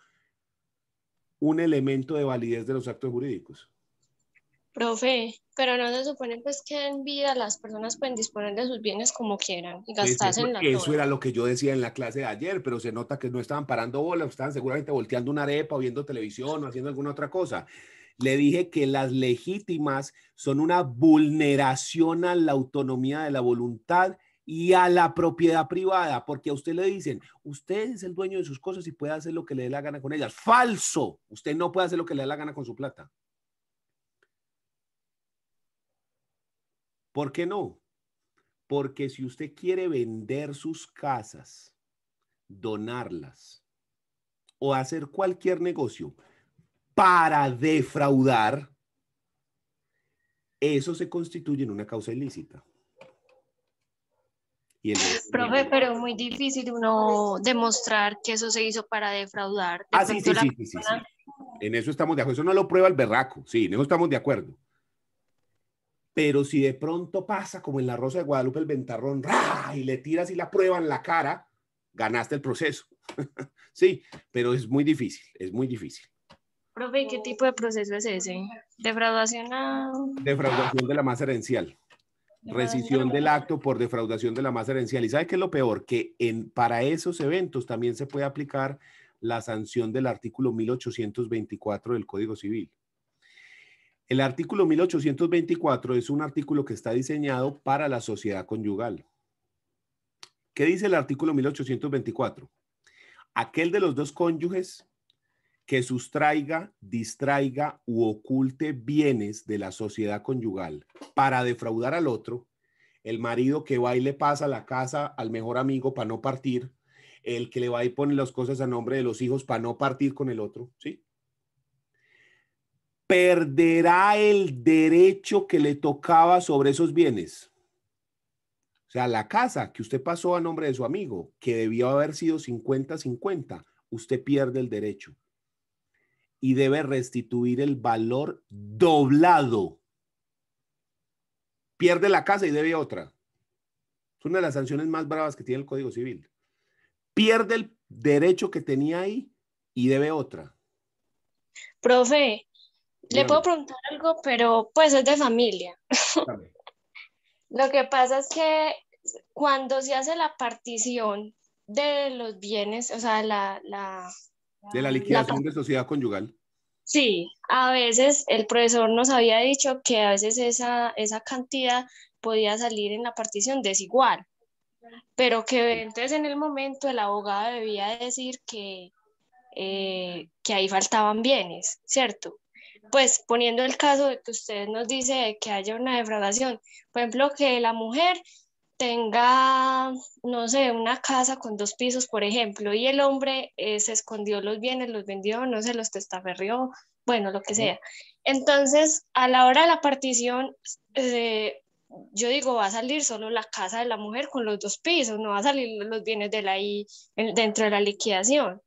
un elemento de validez de los actos jurídicos. Profe, pero no se supone pues que en vida las personas pueden disponer de sus bienes como quieran y gastarse en la Eso era lo que yo decía en la clase de ayer, pero se nota que no estaban parando bolas, estaban seguramente volteando una arepa o viendo televisión o haciendo alguna otra cosa. Le dije que las legítimas son una vulneración a la autonomía de la voluntad y a la propiedad privada, porque a usted le dicen, usted es el dueño de sus cosas y puede hacer lo que le dé la gana con ellas. Falso, usted no puede hacer lo que le dé la gana con su plata. ¿Por qué no? Porque si usted quiere vender sus casas, donarlas o hacer cualquier negocio para defraudar, eso se constituye en una causa ilícita. Profe, pero es muy difícil uno demostrar que eso se hizo para defraudar. ah, sí, sí, sí, En eso estamos de acuerdo. Eso no lo prueba el berraco. Sí, en eso estamos de acuerdo. Pero si de pronto pasa como en la Rosa de Guadalupe el ventarrón, y le tiras y la prueba en la cara, ganaste el proceso. sí, pero es muy difícil, es muy difícil. Profe, ¿qué tipo de proceso es ese? ¿Defraudación Defraudación de la masa herencial. Rescisión del acto por defraudación de la masa herencial. ¿Y sabe qué es lo peor? Que en, para esos eventos también se puede aplicar la sanción del artículo 1824 del Código Civil. El artículo 1824 es un artículo que está diseñado para la sociedad conyugal. ¿Qué dice el artículo 1824? Aquel de los dos cónyuges que sustraiga, distraiga u oculte bienes de la sociedad conyugal para defraudar al otro, el marido que va y le pasa la casa al mejor amigo para no partir, el que le va y pone las cosas a nombre de los hijos para no partir con el otro, ¿sí? perderá el derecho que le tocaba sobre esos bienes. O sea, la casa que usted pasó a nombre de su amigo, que debió haber sido 50-50, usted pierde el derecho y debe restituir el valor doblado. Pierde la casa y debe otra. Es una de las sanciones más bravas que tiene el Código Civil. Pierde el derecho que tenía ahí y debe otra. Profe, le puedo preguntar algo, pero pues es de familia. Lo que pasa es que cuando se hace la partición de los bienes, o sea, la... de la liquidación de sociedad conyugal. Sí, a veces el profesor nos había dicho que a veces esa, esa cantidad podía salir en la partición desigual, pero que entonces en el momento el abogado debía decir que, eh, que ahí faltaban bienes, ¿cierto? pues poniendo el caso de que usted nos dice que haya una defraudación, por ejemplo, que la mujer tenga, no sé, una casa con dos pisos, por ejemplo, y el hombre eh, se escondió los bienes, los vendió, no se los testaferrió, bueno, lo que sea. Entonces, a la hora de la partición, eh, yo digo, va a salir solo la casa de la mujer con los dos pisos, no va a salir los bienes de la I, dentro de la liquidación.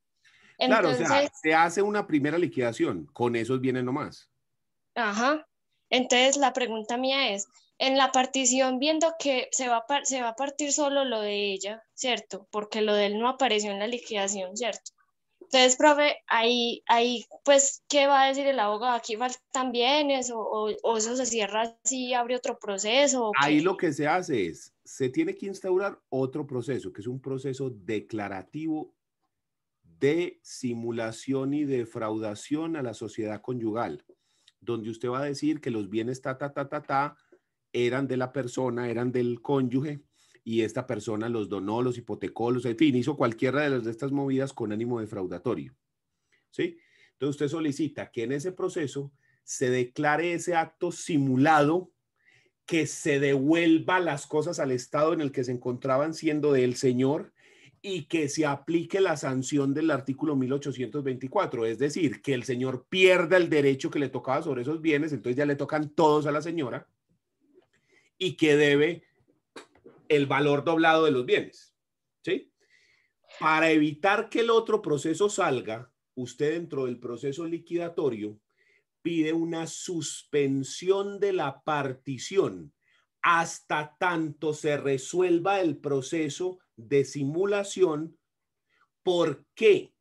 Entonces, se hace una primera liquidación, con esos vienen nomás. Ajá. Entonces, la pregunta mía es, en la partición, viendo que se va, a, se va a partir solo lo de ella, ¿cierto? Porque lo de él no apareció en la liquidación, ¿cierto? Entonces, profe, ahí, ahí pues, ¿qué va a decir el abogado? ¿Aquí faltan bienes o, o, eso se cierra así abre otro proceso? Ahí lo que se hace es, se tiene que instaurar otro proceso, que es un proceso declarativo de simulación y defraudación a la sociedad conyugal, donde usted va a decir que los bienes ta, ta, ta, ta, ta eran de la persona, eran del cónyuge, y esta persona los donó, los hipotecó, los, en fin, hizo cualquiera de, las, de estas movidas con ánimo defraudatorio. ¿Sí? Entonces usted solicita que en ese proceso se declare ese acto simulado, que se devuelva las cosas al estado en el que se encontraban siendo del señor, y que se aplique la sanción del artículo 1824, es decir, que el señor pierda el derecho que le tocaba sobre esos bienes, entonces ya le tocan todos a la señora, y que debe el valor doblado de los bienes. ¿Sí? Para evitar que el otro proceso salga, usted dentro del proceso liquidatorio pide una suspensión de la partición hasta tanto se resuelva el proceso de simulación porque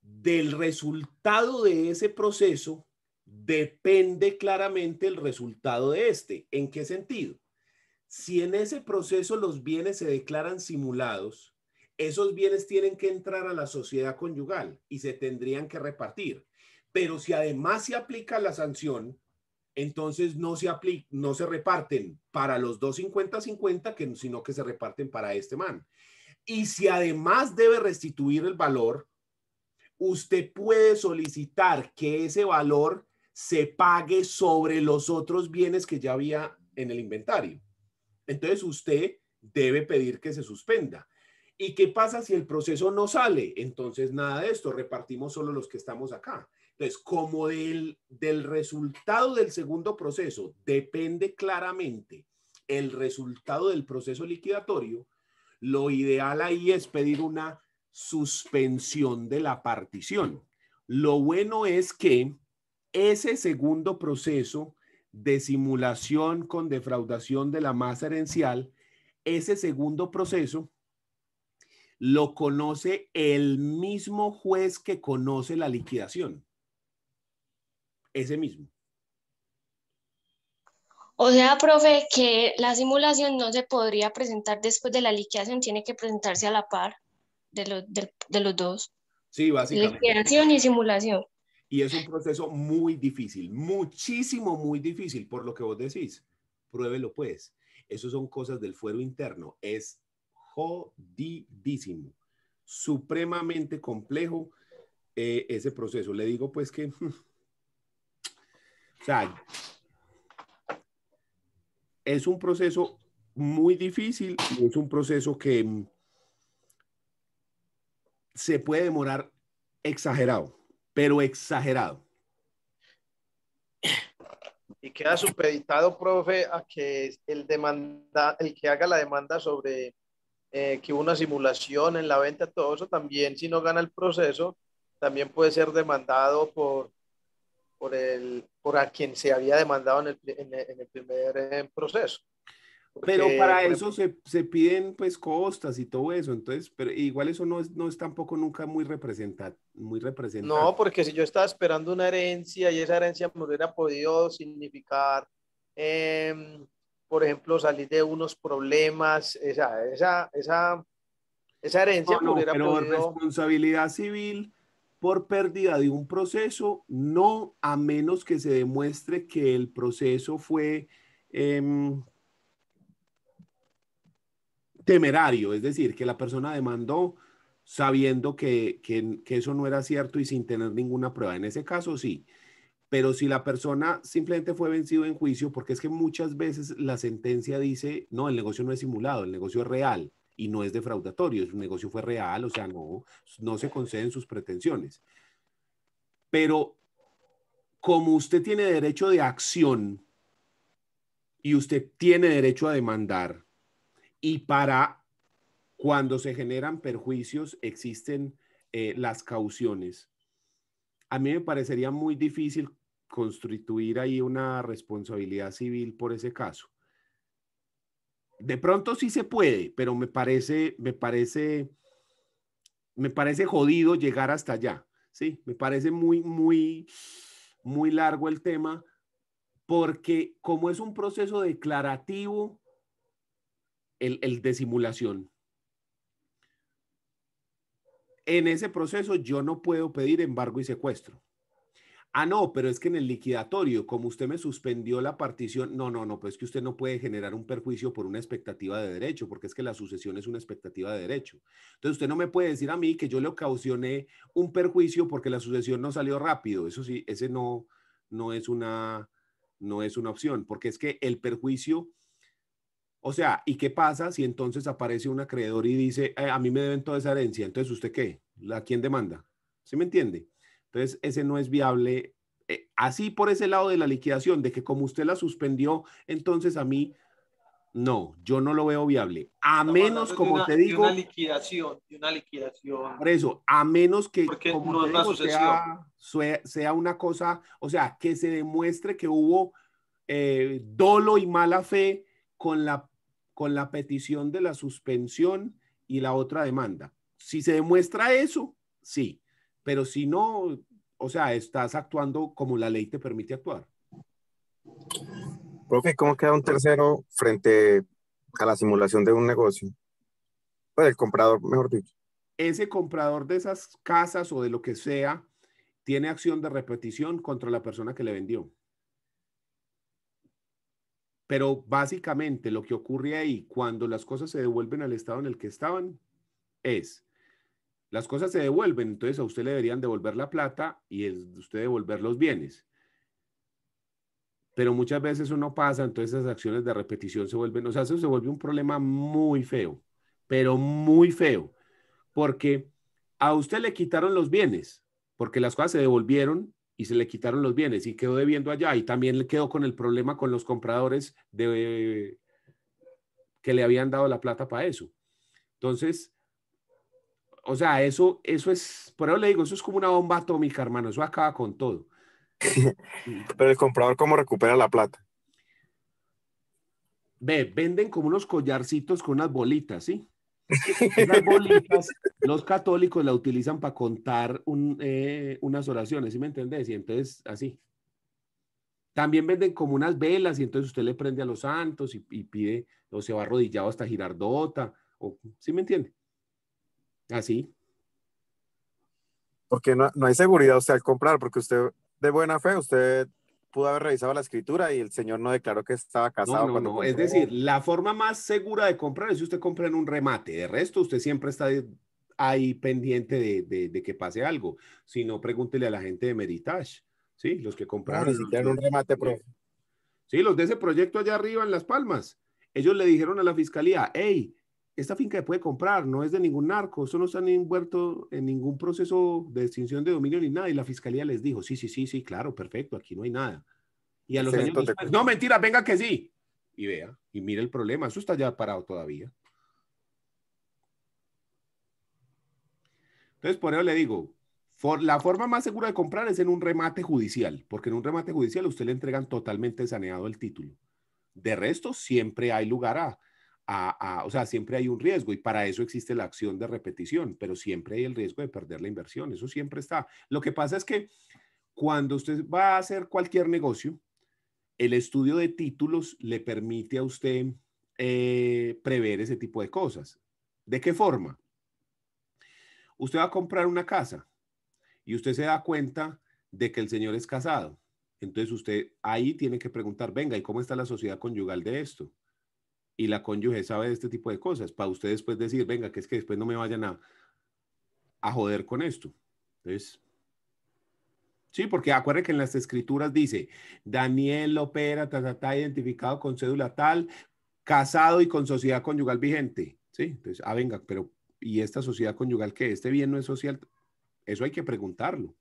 del resultado de ese proceso depende claramente el resultado de este. ¿En qué sentido? Si en ese proceso los bienes se declaran simulados, esos bienes tienen que entrar a la sociedad conyugal y se tendrían que repartir. Pero si además se aplica la sanción, entonces no se aplica, no se reparten para los 250, 50-50, sino que se reparten para este man. Y si además debe restituir el valor, usted puede solicitar que ese valor se pague sobre los otros bienes que ya había en el inventario. Entonces usted debe pedir que se suspenda. ¿Y qué pasa si el proceso no sale? Entonces nada de esto, repartimos solo los que estamos acá. Entonces, como del, del resultado del segundo proceso depende claramente el resultado del proceso liquidatorio, lo ideal ahí es pedir una suspensión de la partición. Lo bueno es que ese segundo proceso de simulación con defraudación de la masa herencial, ese segundo proceso lo conoce el mismo juez que conoce la liquidación ese mismo. O sea, profe, que la simulación no se podría presentar después de la liquidación, tiene que presentarse a la par de, los dos. Sí, básicamente. Liquidación y simulación. Y es un proceso muy difícil, muchísimo, muy difícil, por lo que vos decís. Pruébelo pues. Esas son cosas del fuero interno. Es jodidísimo, supremamente complejo eh, ese proceso. Le digo pues que es un proceso muy difícil es un proceso que se puede demorar exagerado, pero exagerado. Y queda supeditado, profe, a que el, demanda, el que haga la demanda sobre eh, que que una simulación en la venta, todo eso también, si no gana el proceso, también puede ser demandado por por, el, por a quien se había demandado en el, en el, primer eh, proceso. pero para eso se, se, piden pues costas y todo eso, entonces, pero igual eso no es, no tampoco nunca muy representado, muy representado. No, porque si yo estaba esperando una herencia y esa herencia me hubiera podido significar, em, por ejemplo, salir de unos problemas, esa, esa, esa, esa herencia me hubiera pero responsabilidad civil por pérdida de un proceso, no a menos que se demuestre que el proceso fue em, temerario, es decir, que la persona demandó sabiendo que, que, eso no era cierto y sin tener ninguna prueba. En ese caso sí, pero si la persona simplemente fue vencido en juicio, porque es que muchas veces la sentencia dice, no, el negocio no es simulado, el negocio es real y no es defraudatorio, su negocio fue real, o sea, no, no se conceden sus pretensiones. Pero como usted tiene derecho de acción y usted tiene derecho a demandar, y para cuando se generan perjuicios existen eh, las cauciones, a mí me parecería muy difícil constituir ahí una responsabilidad civil por ese caso de pronto sí se puede, pero me parece, me parece, me parece jodido llegar hasta allá. Sí, me parece muy, muy, muy largo el tema, porque como es un proceso declarativo, el de simulación. En ese proceso yo no puedo pedir embargo y secuestro. Ah, no, pero es que en el liquidatorio, como usted me suspendió la partición, no, no, no, pues que usted no puede generar un perjuicio por una expectativa de derecho, porque es que la sucesión es una expectativa de derecho. Entonces usted no me puede decir a mí que yo le ocasioné un perjuicio porque la sucesión no salió rápido. Eso sí, ese no, no es una, no es una opción, porque es que el perjuicio, o sea, ¿y qué pasa si entonces aparece un acreedor y dice, eh, a mí me deben toda esa herencia? Entonces usted qué, ¿a quién demanda? ¿Sí me entiende? Entonces, ese no es viable. Eh, así por ese lado de la liquidación, de que como usted la suspendió, entonces a mí, no, yo no lo veo viable. A menos, como te digo... una liquidación, una liquidación. Por eso, a menos que sea, sea, una cosa, o sea, que se demuestre que hubo eh, dolo y mala fe con la, con la petición de la suspensión y la otra demanda. Si se demuestra eso, sí, pero si no, o sea, estás actuando como la ley te permite actuar. ¿cómo queda un tercero frente a la simulación de un negocio? Pues el comprador, mejor dicho. Ese comprador de esas casas o de lo que sea, tiene acción de repetición contra la persona que le vendió. Pero básicamente lo que ocurre ahí cuando las cosas se devuelven al estado en el que estaban es las cosas se devuelven, entonces a usted le deberían devolver la plata y es usted devolver los bienes. Pero muchas veces eso no pasa, entonces esas acciones de repetición se vuelven, o sea, eso se vuelve un problema muy feo, pero muy feo, porque a usted le quitaron los bienes, porque las cosas se devolvieron y se le quitaron los bienes y quedó debiendo allá y también le quedó con el problema con los compradores de, que le habían dado la plata para eso. Entonces, o sea, eso, eso es, por eso le digo, eso es como una bomba atómica, hermano, eso acaba con todo. Pero el comprador, ¿cómo recupera la plata? Ve, venden como unos collarcitos con unas bolitas, ¿sí? Esas bolitas, los católicos la utilizan para contar eh, unas oraciones, ¿sí me entiendes? Y entonces, así. También venden como unas velas y entonces usted le prende a los santos y, y pide, o se va arrodillado hasta girardota, o, ¿sí me entiende? Así. Ah, porque no, hay seguridad usted al comprar, porque usted, de buena fe, usted pudo haber revisado la escritura y el señor no declaró que estaba casado. cuando. no, Es decir, la forma más segura de comprar es si usted compra en un remate. De resto, usted siempre está ahí pendiente de, que pase algo. Si no, pregúntele a la gente de Meritage, ¿sí? Los que compraron. un remate, profe. Sí, los de ese proyecto allá arriba en Las Palmas. Ellos le dijeron a la fiscalía, hey, esta finca se puede comprar, no es de ningún narco, eso no está envuelto en ningún proceso de extinción de dominio ni nada. Y la fiscalía les dijo, sí, sí, sí, sí, claro, perfecto, aquí no hay nada. Y a los no, mentira, venga que sí. Y vea, y mire el problema, eso está ya parado todavía. Entonces, por eso le digo, for, la forma más segura de comprar es en un remate judicial, porque en un remate judicial usted le entregan totalmente saneado el título. De resto, siempre hay lugar a o sea, siempre hay un riesgo y para eso existe la acción de repetición, pero siempre hay el riesgo de perder la inversión, eso siempre está. Lo que pasa es que cuando usted va a hacer cualquier negocio, el estudio de títulos le permite a usted eh, prever ese tipo de cosas. ¿De qué forma? Usted va a comprar una casa y usted se da cuenta de que el señor es casado. Entonces usted ahí tiene que preguntar, venga, ¿y cómo está la sociedad conyugal de esto? y la cónyuge sabe de este tipo de cosas, para ustedes después decir, venga, que es que después no me vayan a, a joder con esto. Entonces, sí, porque acuérdense que en las escrituras dice, Daniel opera, ta, identificado con cédula tal, casado y con sociedad conyugal vigente. Sí, entonces, ah, venga, pero ¿y esta sociedad conyugal que este bien no es social? Eso hay que preguntarlo.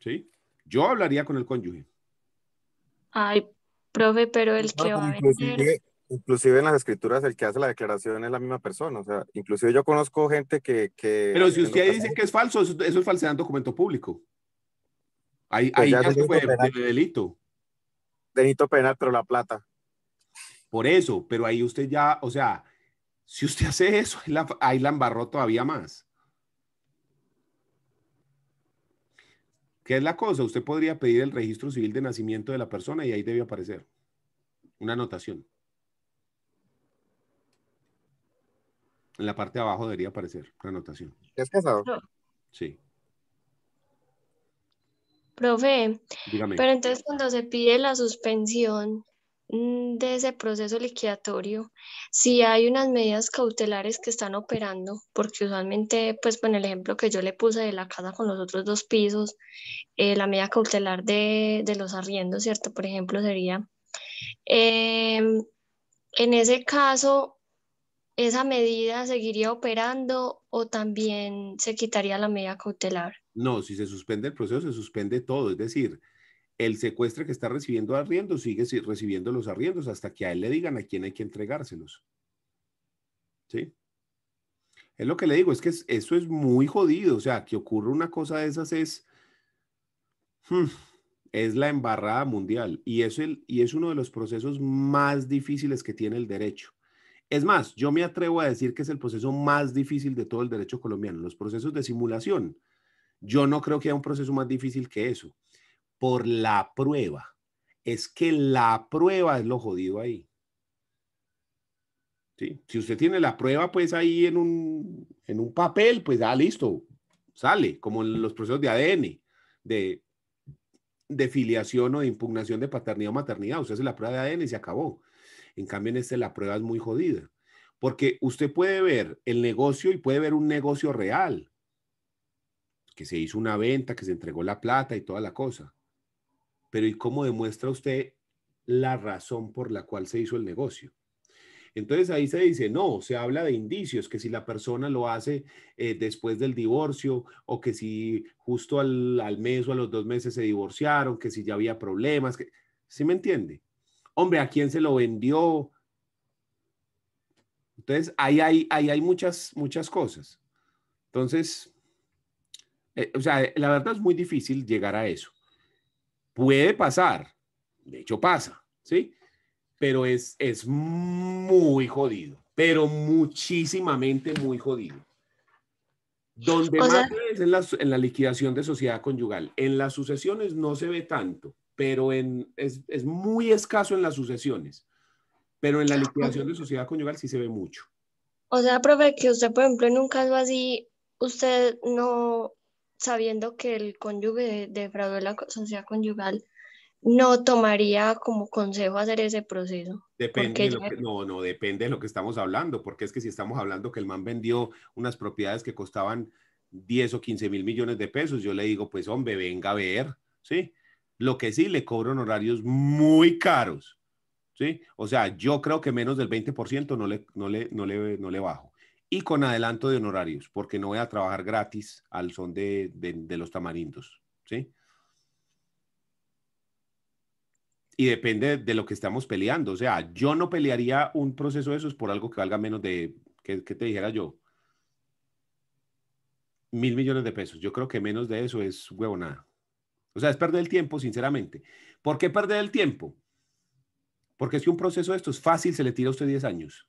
Sí, yo hablaría con el cónyuge. Ay, profe, pero el que va a vencer. Inclusive en las escrituras el que hace la declaración es la misma persona, o sea, inclusive yo conozco gente que... Pero si usted dice que es falso, eso, es falsedad en documento público. Ahí, pues ya, se fue delito. Delito penal, pero la plata. Por eso, pero ahí usted ya, o sea, si usted hace eso, ahí la, ahí la embarró todavía más. ¿Qué es la cosa? Usted podría pedir el registro civil de nacimiento de la persona y ahí debe aparecer una anotación. En la parte de abajo debería aparecer la anotación. ¿Es casado? Sí. Profe, pero entonces cuando se pide la suspensión mm, de ese proceso liquidatorio, si hay unas medidas cautelares que están operando, porque usualmente, pues con el ejemplo que yo le puse de la casa con los otros dos pisos, eh, la medida cautelar de, los arriendos, ¿cierto? Por ejemplo, sería, em, en ese caso, ¿Esa medida seguiría operando o también se quitaría la medida cautelar? No, si se suspende el proceso, se suspende todo. Es decir, el secuestre que está recibiendo arriendos sigue recibiendo los arriendos hasta que a él le digan a quién hay que entregárselos. ¿Sí? Es lo que le digo, es que eso es muy jodido. O sea, que ocurra una cosa de esas es. Hmm, es la embarrada mundial. Y es, el, y es uno de los procesos más difíciles que tiene el derecho. Es más, yo me atrevo a decir que es el proceso más difícil de todo el derecho colombiano, los procesos de simulación. Yo no creo que haya un proceso más difícil que eso, por la prueba. Es que la prueba es lo jodido ahí. Si usted tiene la prueba, pues ahí en un, papel, pues ya ah, listo, sale, como en los procesos de ADN, de, de filiación o de impugnación de paternidad o maternidad. Usted hace la prueba de ADN y se acabó en cambio, en este la prueba es muy jodida, porque usted puede ver el negocio y puede ver un negocio real, que se hizo una venta, que se entregó la plata y toda la cosa. Pero ¿y cómo demuestra usted la razón por la cual se hizo el negocio? Entonces ahí se dice, no, se habla de indicios, que si la persona lo hace eh, después del divorcio o que si justo al, mes o a los dos meses se divorciaron, que si ya había problemas, que, ¿sí me entiende? hombre, ¿a quién se lo vendió? Entonces, ahí hay, ahí hay muchas, muchas cosas. Entonces, eh, o sea, la verdad es muy difícil llegar a eso. Puede pasar, de hecho pasa, ¿sí? Pero es, es muy jodido, pero muchísimamente muy jodido. Donde es en la liquidación de sociedad conyugal. En las sucesiones no se ve tanto, pero en, es, es muy escaso en las sucesiones, pero en la ah, liquidación de sociedad conyugal sí se ve mucho. O sea, profe, que usted, por ejemplo, en un caso así, usted no, sabiendo que el cónyuge defraudó la sociedad conyugal, no tomaría como consejo hacer ese proceso. Depende no, no, depende de lo que estamos hablando, porque es que si estamos hablando que el man vendió unas propiedades que costaban 10 o 15 mil millones de pesos, yo le digo, pues hombre, venga a ver, ¿sí? Lo que sí le cobro honorarios muy caros. ¿sí? O sea, yo creo que menos del 20% no le, le, no, no le bajo. Y con adelanto de honorarios, porque no voy a trabajar gratis al son de, los tamarindos. ¿sí? y depende de lo que estamos peleando. O sea, yo no pelearía un proceso de esos por algo que valga menos de, que, te dijera yo, mil millones de pesos. Yo creo que menos de eso es huevonada. O sea, es perder el tiempo, sinceramente. ¿Por qué perder el tiempo? Porque si un proceso de es fácil se le tira a usted 10 años.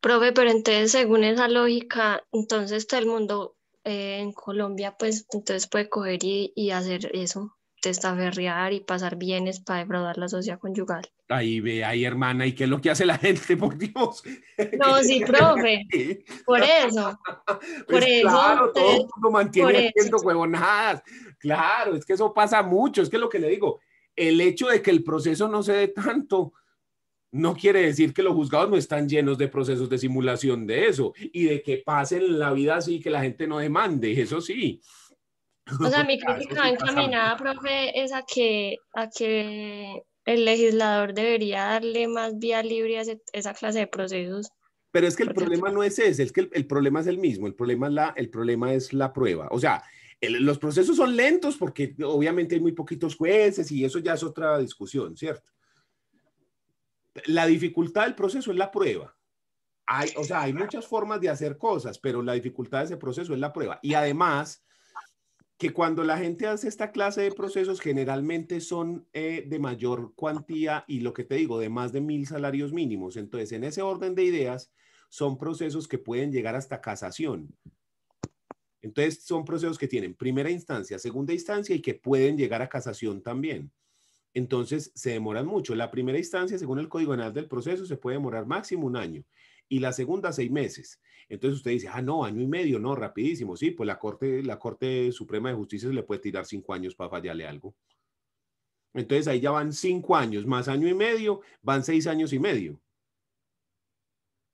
Profe, pero entonces, según esa lógica, entonces todo el mundo eh, en Colombia, pues entonces puede coger y hacer eso testaferrear y pasar bienes para defraudar la sociedad conyugal. Ahí ve, ahí hermana, ¿y qué es lo que hace la gente, por Dios? No, sí, profe, por pues eso. por claro, eso, todo haciendo huevonadas. Claro, es que eso pasa mucho, es que lo que le digo, el hecho de que el proceso no se dé tanto, no quiere decir que los juzgados no están llenos de procesos de simulación de eso y de que pasen la vida así que la gente no demande, eso sí. O sea, mi ah, crítica encaminada, profe, es a que, a que el legislador debería darle más vía libre a esa clase de procesos. Pero es que el problema no es ese, es que el, problema es el mismo, el problema es la, el problema es la prueba. O sea, los procesos son lentos porque obviamente hay muy poquitos jueces y eso ya es otra discusión, ¿cierto? La dificultad del proceso es la prueba. Hay, o sea, hay muchas formas de hacer cosas, pero la dificultad de ese proceso es la prueba. Y además, que cuando la gente hace esta clase de procesos generalmente son eh, de mayor cuantía y lo que te digo, de más de mil salarios mínimos. Entonces, en ese orden de ideas, son procesos que pueden llegar hasta casación. Entonces, son procesos que tienen primera instancia, segunda instancia y que pueden llegar a casación también. Entonces, se demoran mucho. La primera instancia, según el Código anal del proceso, se puede demorar máximo un año y la segunda seis meses. Entonces usted dice, ah, no, año y medio, no, rapidísimo. Sí, pues la Corte, la Corte Suprema de Justicia le puede tirar cinco años para fallarle algo. Entonces ahí ya van cinco años, más año y medio, van seis años y medio.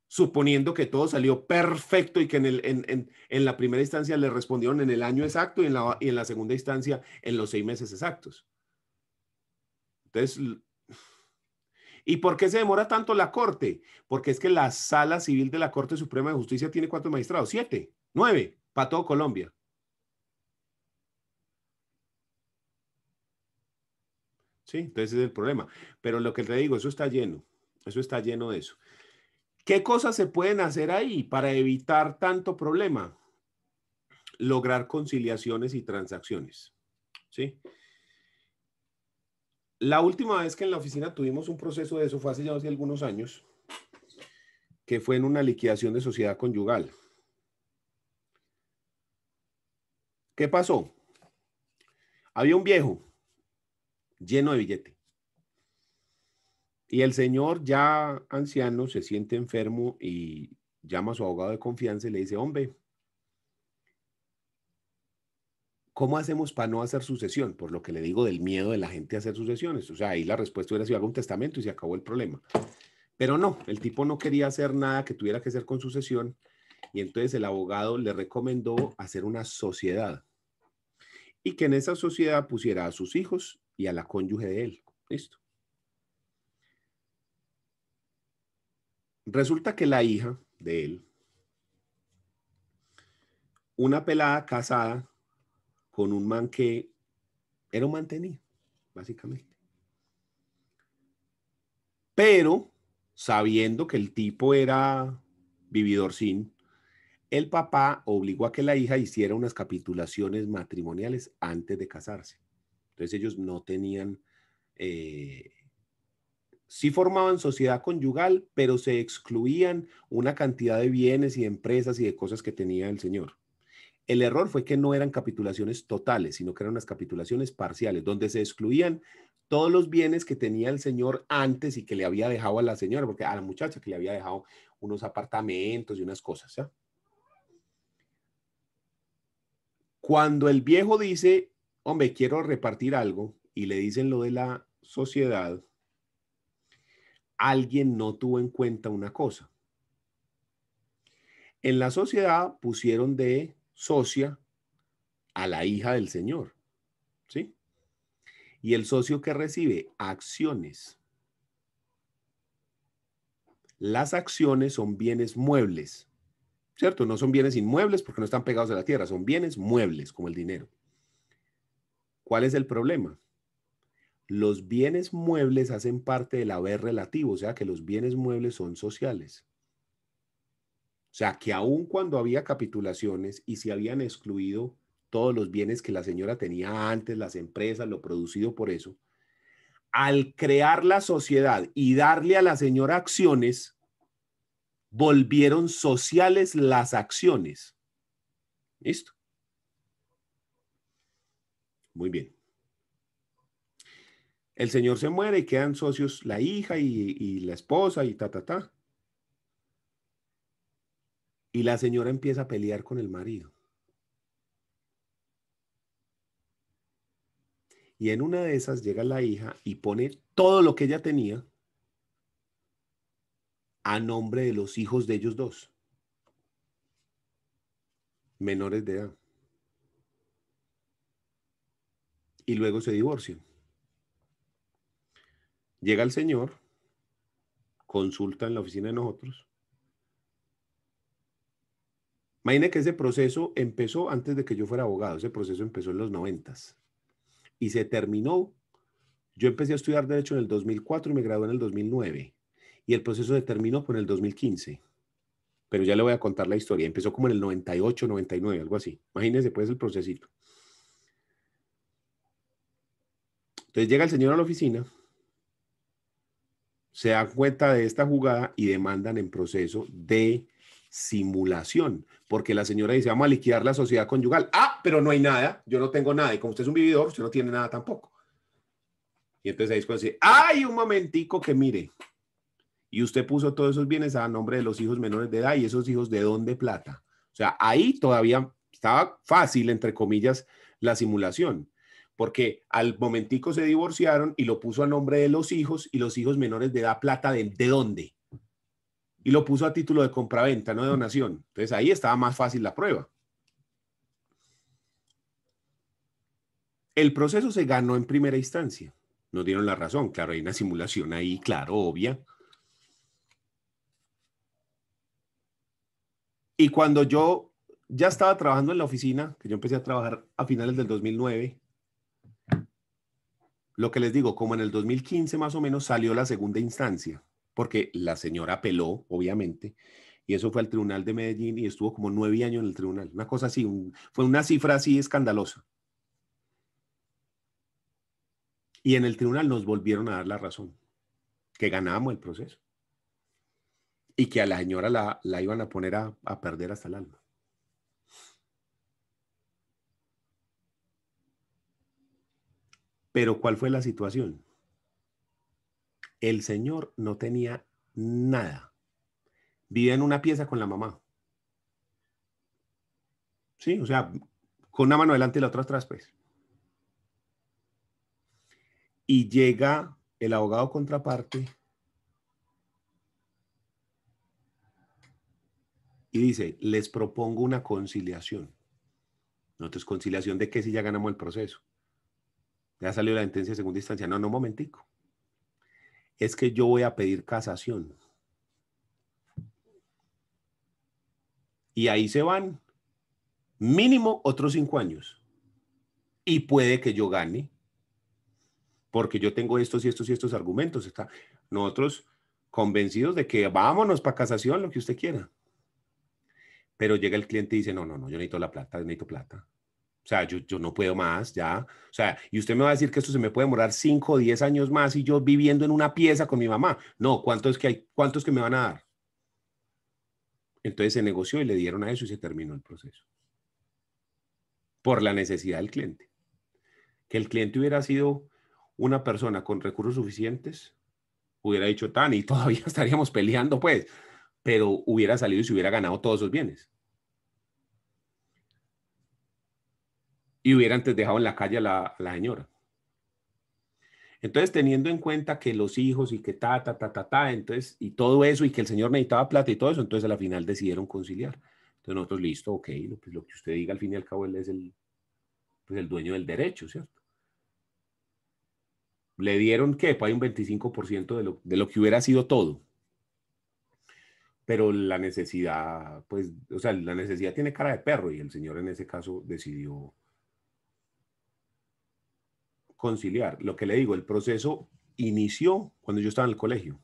Suponiendo que todo salió perfecto y que en, la primera instancia le respondieron en el año exacto y en, la, y en la segunda instancia en los seis meses exactos. Entonces, ¿Y por qué se demora tanto la Corte? Porque es que la Sala Civil de la Corte Suprema de Justicia tiene cuántos magistrados? Siete, nueve, para todo Colombia. Sí, entonces es el problema. Pero lo que te digo, eso está lleno, eso está lleno de eso. ¿Qué cosas se pueden hacer ahí para evitar tanto problema? Lograr conciliaciones y transacciones. ¿Sí? La última vez que en la oficina tuvimos un proceso de eso fue hace ya algunos años, que fue en una liquidación de sociedad conyugal. ¿Qué pasó? Había un viejo lleno de billete. Y el señor ya anciano se siente enfermo y llama a su abogado de confianza y le dice, hombre, ¿Cómo hacemos para no hacer sucesión? Por lo que le digo del miedo de la gente a hacer sucesiones. O sea, ahí la respuesta era sido hago un testamento y se acabó el problema. Pero no, el tipo no quería hacer nada que tuviera que hacer con sucesión y entonces el abogado le recomendó hacer una sociedad y que en esa sociedad pusiera a sus hijos y a la cónyuge de él. Listo. Resulta que la hija de él, una pelada casada con un man que era un mantenido, básicamente. Pero sabiendo que el tipo era vividor sin, el papá obligó a que la hija hiciera unas capitulaciones matrimoniales antes de casarse. Entonces ellos no tenían, eh, sí formaban sociedad conyugal, pero se excluían una cantidad de bienes y de empresas y de cosas que tenía el señor. El error fue que no eran capitulaciones totales, sino que eran unas capitulaciones parciales, donde se excluían todos los bienes que tenía el señor antes y que le había dejado a la señora, porque a la muchacha que le había dejado unos apartamentos y unas cosas. Cuando el viejo dice, hombre, quiero repartir algo, y le dicen lo de la sociedad, alguien no tuvo en cuenta una cosa. En la sociedad pusieron de socia a la hija del Señor. ¿Sí? Y el socio que recibe acciones. Las acciones son bienes muebles, ¿cierto? No son bienes inmuebles porque no están pegados a la tierra, son bienes muebles como el dinero. ¿Cuál es el problema? Los bienes muebles hacen parte del haber relativo, o sea que los bienes muebles son sociales. O sea, que aun cuando había capitulaciones y se habían excluido todos los bienes que la señora tenía antes, las empresas, lo producido por eso, al crear la sociedad y darle a la señora acciones, volvieron sociales las acciones. ¿Listo? Muy bien. El señor se muere y quedan socios la hija y, y la esposa y ta, ta, ta. Y la señora empieza a pelear con el marido. Y en una de esas llega la hija y pone todo lo que ella tenía a nombre de los hijos de ellos dos, menores de edad. Y luego se divorcian. Llega el señor, consulta en la oficina de nosotros Imagine que ese proceso empezó antes de que yo fuera abogado, ese proceso empezó en los noventas y se terminó. Yo empecé a estudiar Derecho en el 2004 y me gradué en el 2009 y el proceso se terminó por el 2015. Pero ya le voy a contar la historia. Empezó como en el 98, 99, algo así. Imagínense pues el procesito. Entonces llega el señor a la oficina, se da cuenta de esta jugada y demandan en proceso de simulación, porque la señora dice, vamos a liquidar la sociedad conyugal. Ah, pero no hay nada, yo no tengo nada, y como usted es un vividor, usted no tiene nada tampoco. Y entonces ahí es cuando dice, ay, un momentico que mire, y usted puso todos esos bienes a nombre de los hijos menores de edad y esos hijos de dónde plata. O sea, ahí todavía estaba fácil, entre comillas, la simulación, porque al momentico se divorciaron y lo puso a nombre de los hijos y los hijos menores de edad plata de, de dónde y lo puso a título de compraventa, no de donación. Entonces ahí estaba más fácil la prueba. El proceso se ganó en primera instancia. Nos dieron la razón. Claro, hay una simulación ahí, claro, obvia. Y cuando yo ya estaba trabajando en la oficina, que yo empecé a trabajar a finales del 2009, lo que les digo, como en el 2015 más o menos salió la segunda instancia porque la señora apeló, obviamente, y eso fue al Tribunal de Medellín y estuvo como nueve años en el tribunal, una cosa así, fue una cifra así escandalosa. Y en el tribunal nos volvieron a dar la razón, que ganábamos el proceso y que a la señora la, iban a poner a perder hasta el alma. Pero ¿cuál fue la situación? El señor no tenía nada. Vive en una pieza con la mamá. Sí, o sea, con una mano adelante y la otra atrás, pues. Y llega el abogado contraparte y dice, les propongo una conciliación. Entonces, conciliación de qué si ya ganamos el proceso. Ya salió la sentencia de segunda instancia. No, no, momentico es que yo voy a pedir casación. Y ahí se van mínimo otros cinco años. Y puede que yo gane, porque yo tengo estos y estos y estos argumentos. Está, nosotros convencidos de que vámonos para casación, lo que usted quiera. Pero llega el cliente y dice, no, no, no, yo necesito la plata, necesito plata. O sea, yo, no puedo más, ya. O sea, y usted me va a decir que esto se me puede demorar 5 o 10 años más y yo viviendo en una pieza con mi mamá. No, ¿cuántos que, hay, cuántos que me van a dar? Entonces se negoció y le dieron a eso y se terminó el proceso. Por la necesidad del cliente. Que el cliente hubiera sido una persona con recursos suficientes, hubiera dicho tan y todavía estaríamos peleando, pues, pero hubiera salido y se hubiera ganado todos esos bienes. y hubiera antes dejado en la calle a la, señora. Entonces, teniendo en cuenta que los hijos y que ta, ta, ta, ta, ta, entonces, y todo eso, y que el señor necesitaba plata y todo eso, entonces a la final decidieron conciliar. Entonces nosotros, listo, ok, pues lo que usted diga al fin y al cabo él es el, pues, dueño del derecho, ¿cierto? Le dieron, ¿qué? Pues hay un 25% de lo, de lo que hubiera sido todo. Pero la necesidad, pues, o sea, la necesidad tiene cara de perro y el señor en ese caso decidió, conciliar. Lo que le digo, el proceso inició cuando yo estaba en el colegio.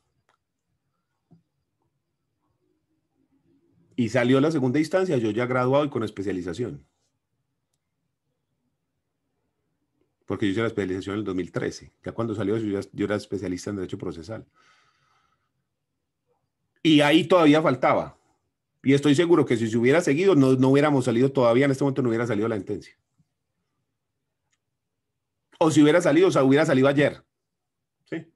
Y salió la segunda instancia, yo ya graduado y con especialización. Porque yo hice la especialización en el 2013. Ya cuando salió yo, era especialista en derecho procesal. Y ahí todavía faltaba. Y estoy seguro que si se hubiera seguido, no, no hubiéramos salido todavía, en este momento no hubiera salido la sentencia o si hubiera salido, o sea, hubiera salido ayer. ¿Sí?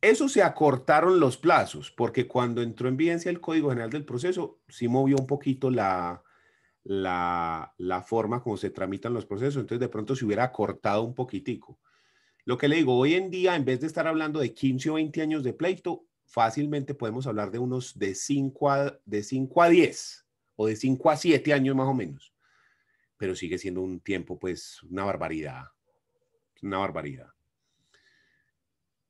Eso se acortaron los plazos, porque cuando entró en vigencia el Código General del Proceso, sí movió un poquito la, la, forma como se tramitan los procesos, entonces de pronto se hubiera acortado un poquitico. Lo que le digo, hoy en día, en vez de estar hablando de 15 o 20 años de pleito, fácilmente podemos hablar de unos de 5 de 5 a 10 o de 5 a 7 años más o menos pero sigue siendo un tiempo, pues, una barbaridad. Una barbaridad.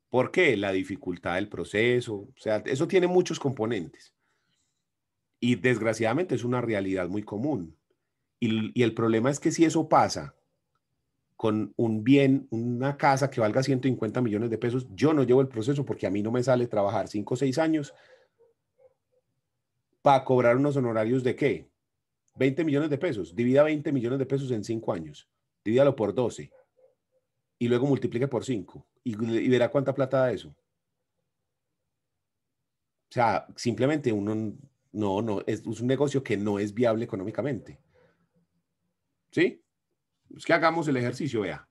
¿Por qué? La dificultad del proceso. O sea, eso tiene muchos componentes. Y desgraciadamente es una realidad muy común. Y, el problema es que si eso pasa con un bien, una casa que valga 150 millones de pesos, yo no llevo el proceso porque a mí no me sale trabajar 5 o 6 años para cobrar unos honorarios de qué? 20 millones de pesos. Divida 20 millones de pesos en 5 años. Divídalo por 12. Y luego multiplique por 5. Y, verá cuánta plata da eso. O sea, simplemente uno no, no, es, es un negocio que no es viable económicamente. ¿Sí? Es que hagamos el ejercicio, vea.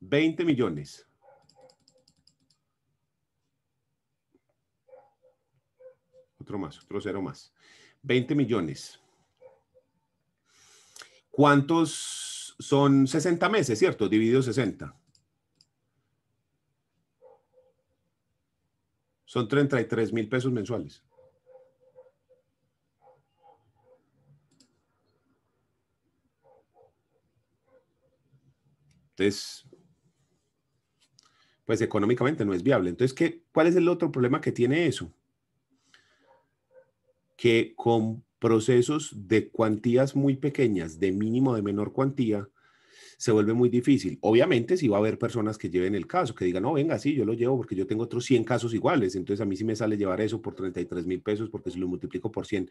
20 millones. Otro más, otro cero más. 20 millones ¿Cuántos son 60 meses, cierto? Dividido 60. Son 33 mil pesos mensuales. Entonces, pues económicamente no es viable. Entonces, ¿qué, ¿cuál es el otro problema que tiene eso? Que con procesos de cuantías muy pequeñas, de mínimo, de menor cuantía, se vuelve muy difícil. Obviamente, si va a haber personas que lleven el caso, que digan, no, venga, sí, yo lo llevo porque yo tengo otros 100 casos iguales, entonces a mí sí me sale llevar eso por 33 mil pesos porque si lo multiplico por 100.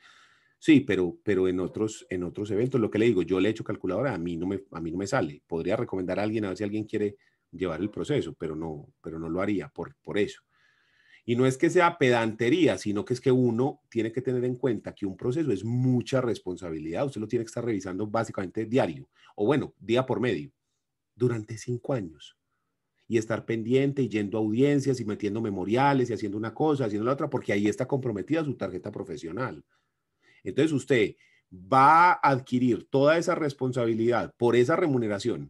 Sí, pero, pero en, otros, en otros eventos, lo que le digo, yo le he hecho calculadora, a mí, no me, a mí no me sale. Podría recomendar a alguien a ver si alguien quiere llevar el proceso, pero no, pero no lo haría por, por eso. Y no es que sea pedantería, sino que es que uno tiene que tener en cuenta que un proceso es mucha responsabilidad. Usted lo tiene que estar revisando básicamente diario, o bueno, día por medio, durante cinco años. Y estar pendiente y yendo a audiencias y metiendo memoriales y haciendo una cosa, haciendo la otra, porque ahí está comprometida su tarjeta profesional. Entonces usted va a adquirir toda esa responsabilidad por esa remuneración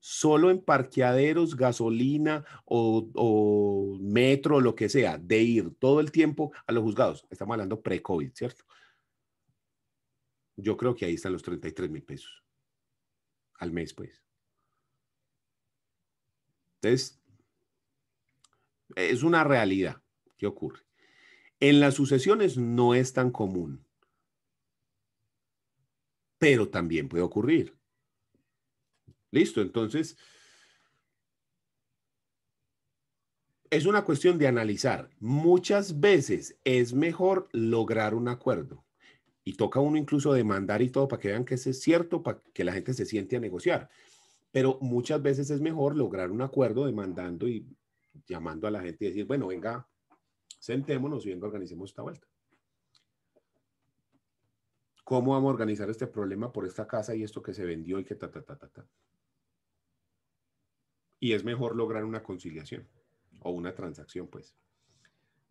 solo en parqueaderos, gasolina o, o metro, lo que sea, de ir todo el tiempo a los juzgados. Estamos hablando pre-COVID, ¿cierto? Yo creo que ahí están los 33 mil pesos al mes, pues. Entonces, es una realidad que ocurre. En las sucesiones no es tan común, pero también puede ocurrir. Listo, entonces, es una cuestión de analizar. Muchas veces es mejor lograr un acuerdo y toca uno incluso demandar y todo para que vean que ese es cierto, para que la gente se siente a negociar. Pero muchas veces es mejor lograr un acuerdo demandando y llamando a la gente y decir, bueno, venga, sentémonos y venga, organicemos esta vuelta. ¿Cómo vamos a organizar este problema por esta casa y esto que se vendió y que ta, ta, ta, ta, ta? y es mejor lograr una conciliación o una transacción, pues,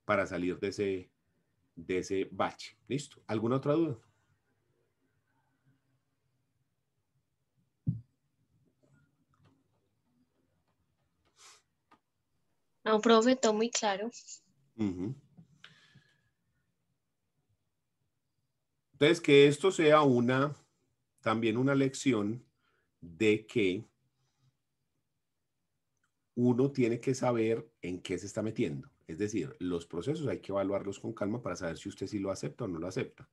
para salir de ese, de ese bache. ¿Listo? ¿Alguna otra duda? No, profe, muy claro. Entonces, que esto sea una, también una lección de que uno tiene que saber en qué se está metiendo. Es decir, los procesos hay que evaluarlos con calma para saber si usted sí lo acepta o no lo acepta.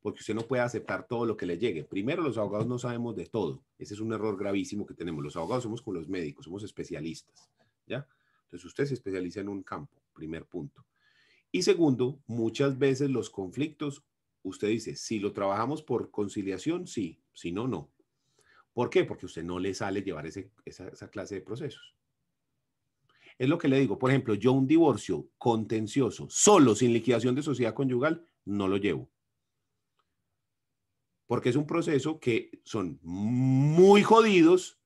Porque usted no puede aceptar todo lo que le llegue. Primero, los abogados no sabemos de todo. Ese es un error gravísimo que tenemos. Los abogados somos como los médicos, somos especialistas. ¿ya? Entonces, usted se especializa en un campo, primer punto. Y segundo, muchas veces los conflictos, usted dice, si lo trabajamos por conciliación, sí, si no, no. ¿Por qué? Porque usted no le sale llevar esa clase de procesos. Es lo que le digo, por ejemplo, yo un divorcio contencioso, solo sin liquidación de sociedad conyugal, no lo llevo. Porque es un proceso que son muy jodidos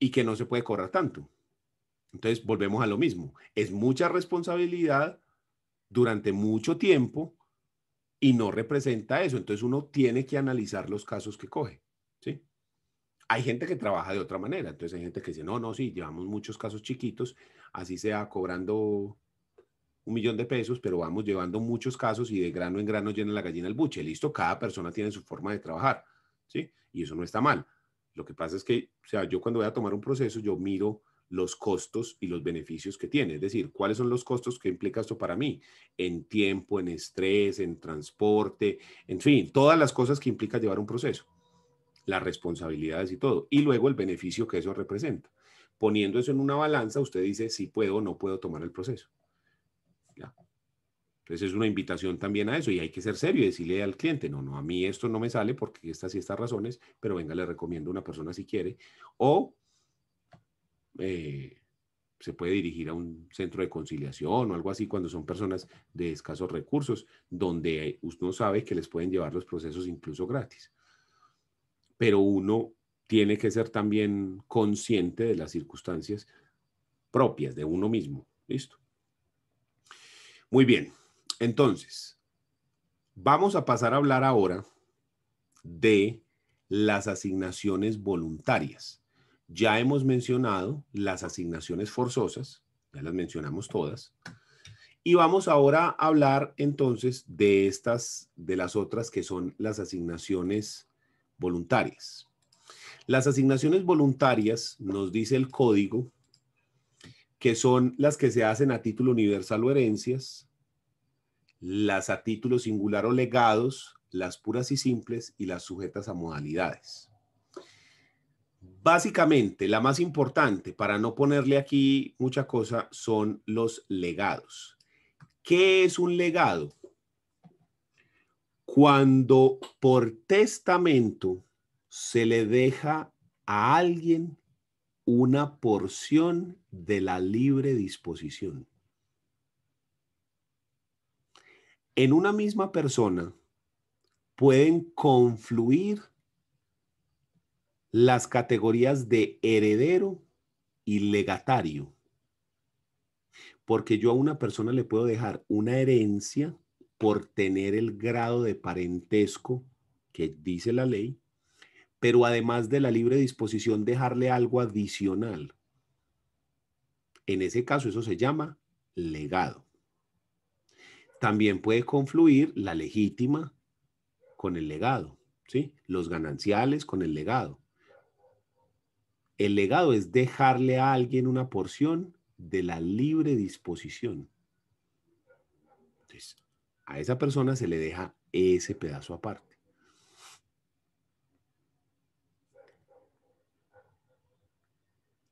y que no se puede cobrar tanto. Entonces, volvemos a lo mismo. Es mucha responsabilidad durante mucho tiempo y no representa eso. Entonces, uno tiene que analizar los casos que coge. ¿sí? Hay gente que trabaja de otra manera, entonces hay gente que dice, no, no, sí, llevamos muchos casos chiquitos, así sea cobrando un millón de pesos, pero vamos llevando muchos casos y de grano en grano llena la gallina el buche, listo, cada persona tiene su forma de trabajar, ¿sí? Y eso no está mal. Lo que pasa es que, o sea, yo cuando voy a tomar un proceso, yo miro los costos y los beneficios que tiene. Es decir, cuáles son los costos que implica esto para mí en tiempo, en estrés, en transporte, en fin, todas las cosas que implica llevar un proceso las responsabilidades y todo, y luego el beneficio que eso representa. Poniendo eso en una balanza, usted dice si puedo o no puedo tomar el proceso. Entonces es una invitación también a eso y hay que ser serio y decirle al cliente, no, no, a mí esto no me sale porque estas y estas razones, pero venga, le recomiendo a una persona si quiere. O eh, se puede dirigir a un centro de conciliación o algo así cuando son personas de escasos recursos, donde usted no sabe que les pueden llevar los procesos incluso gratis pero uno tiene que ser también consciente de las circunstancias propias de uno mismo. ¿Listo? Muy bien, entonces, vamos a pasar a hablar ahora de las asignaciones voluntarias. Ya hemos mencionado las asignaciones forzosas, ya las mencionamos todas. Y vamos ahora a hablar entonces de estas, de las otras que son las asignaciones voluntarias. Las asignaciones voluntarias, nos dice el código, que son las que se hacen a título universal o herencias, las a título singular o legados, las puras y simples y las sujetas a modalidades. Básicamente, la más importante, para no ponerle aquí mucha cosa, son los legados. ¿Qué es un legado? Cuando por testamento se le deja a alguien una porción de la libre disposición. En una misma persona pueden confluir las categorías de heredero y legatario. Porque yo a una persona le puedo dejar una herencia por tener el grado de parentesco que dice la ley, pero además de la libre disposición dejarle algo adicional. En ese caso eso se llama legado. También puede confluir la legítima con el legado, ¿sí? Los gananciales con el legado. El legado es dejarle a alguien una porción de la libre disposición. A esa persona se le deja ese pedazo aparte.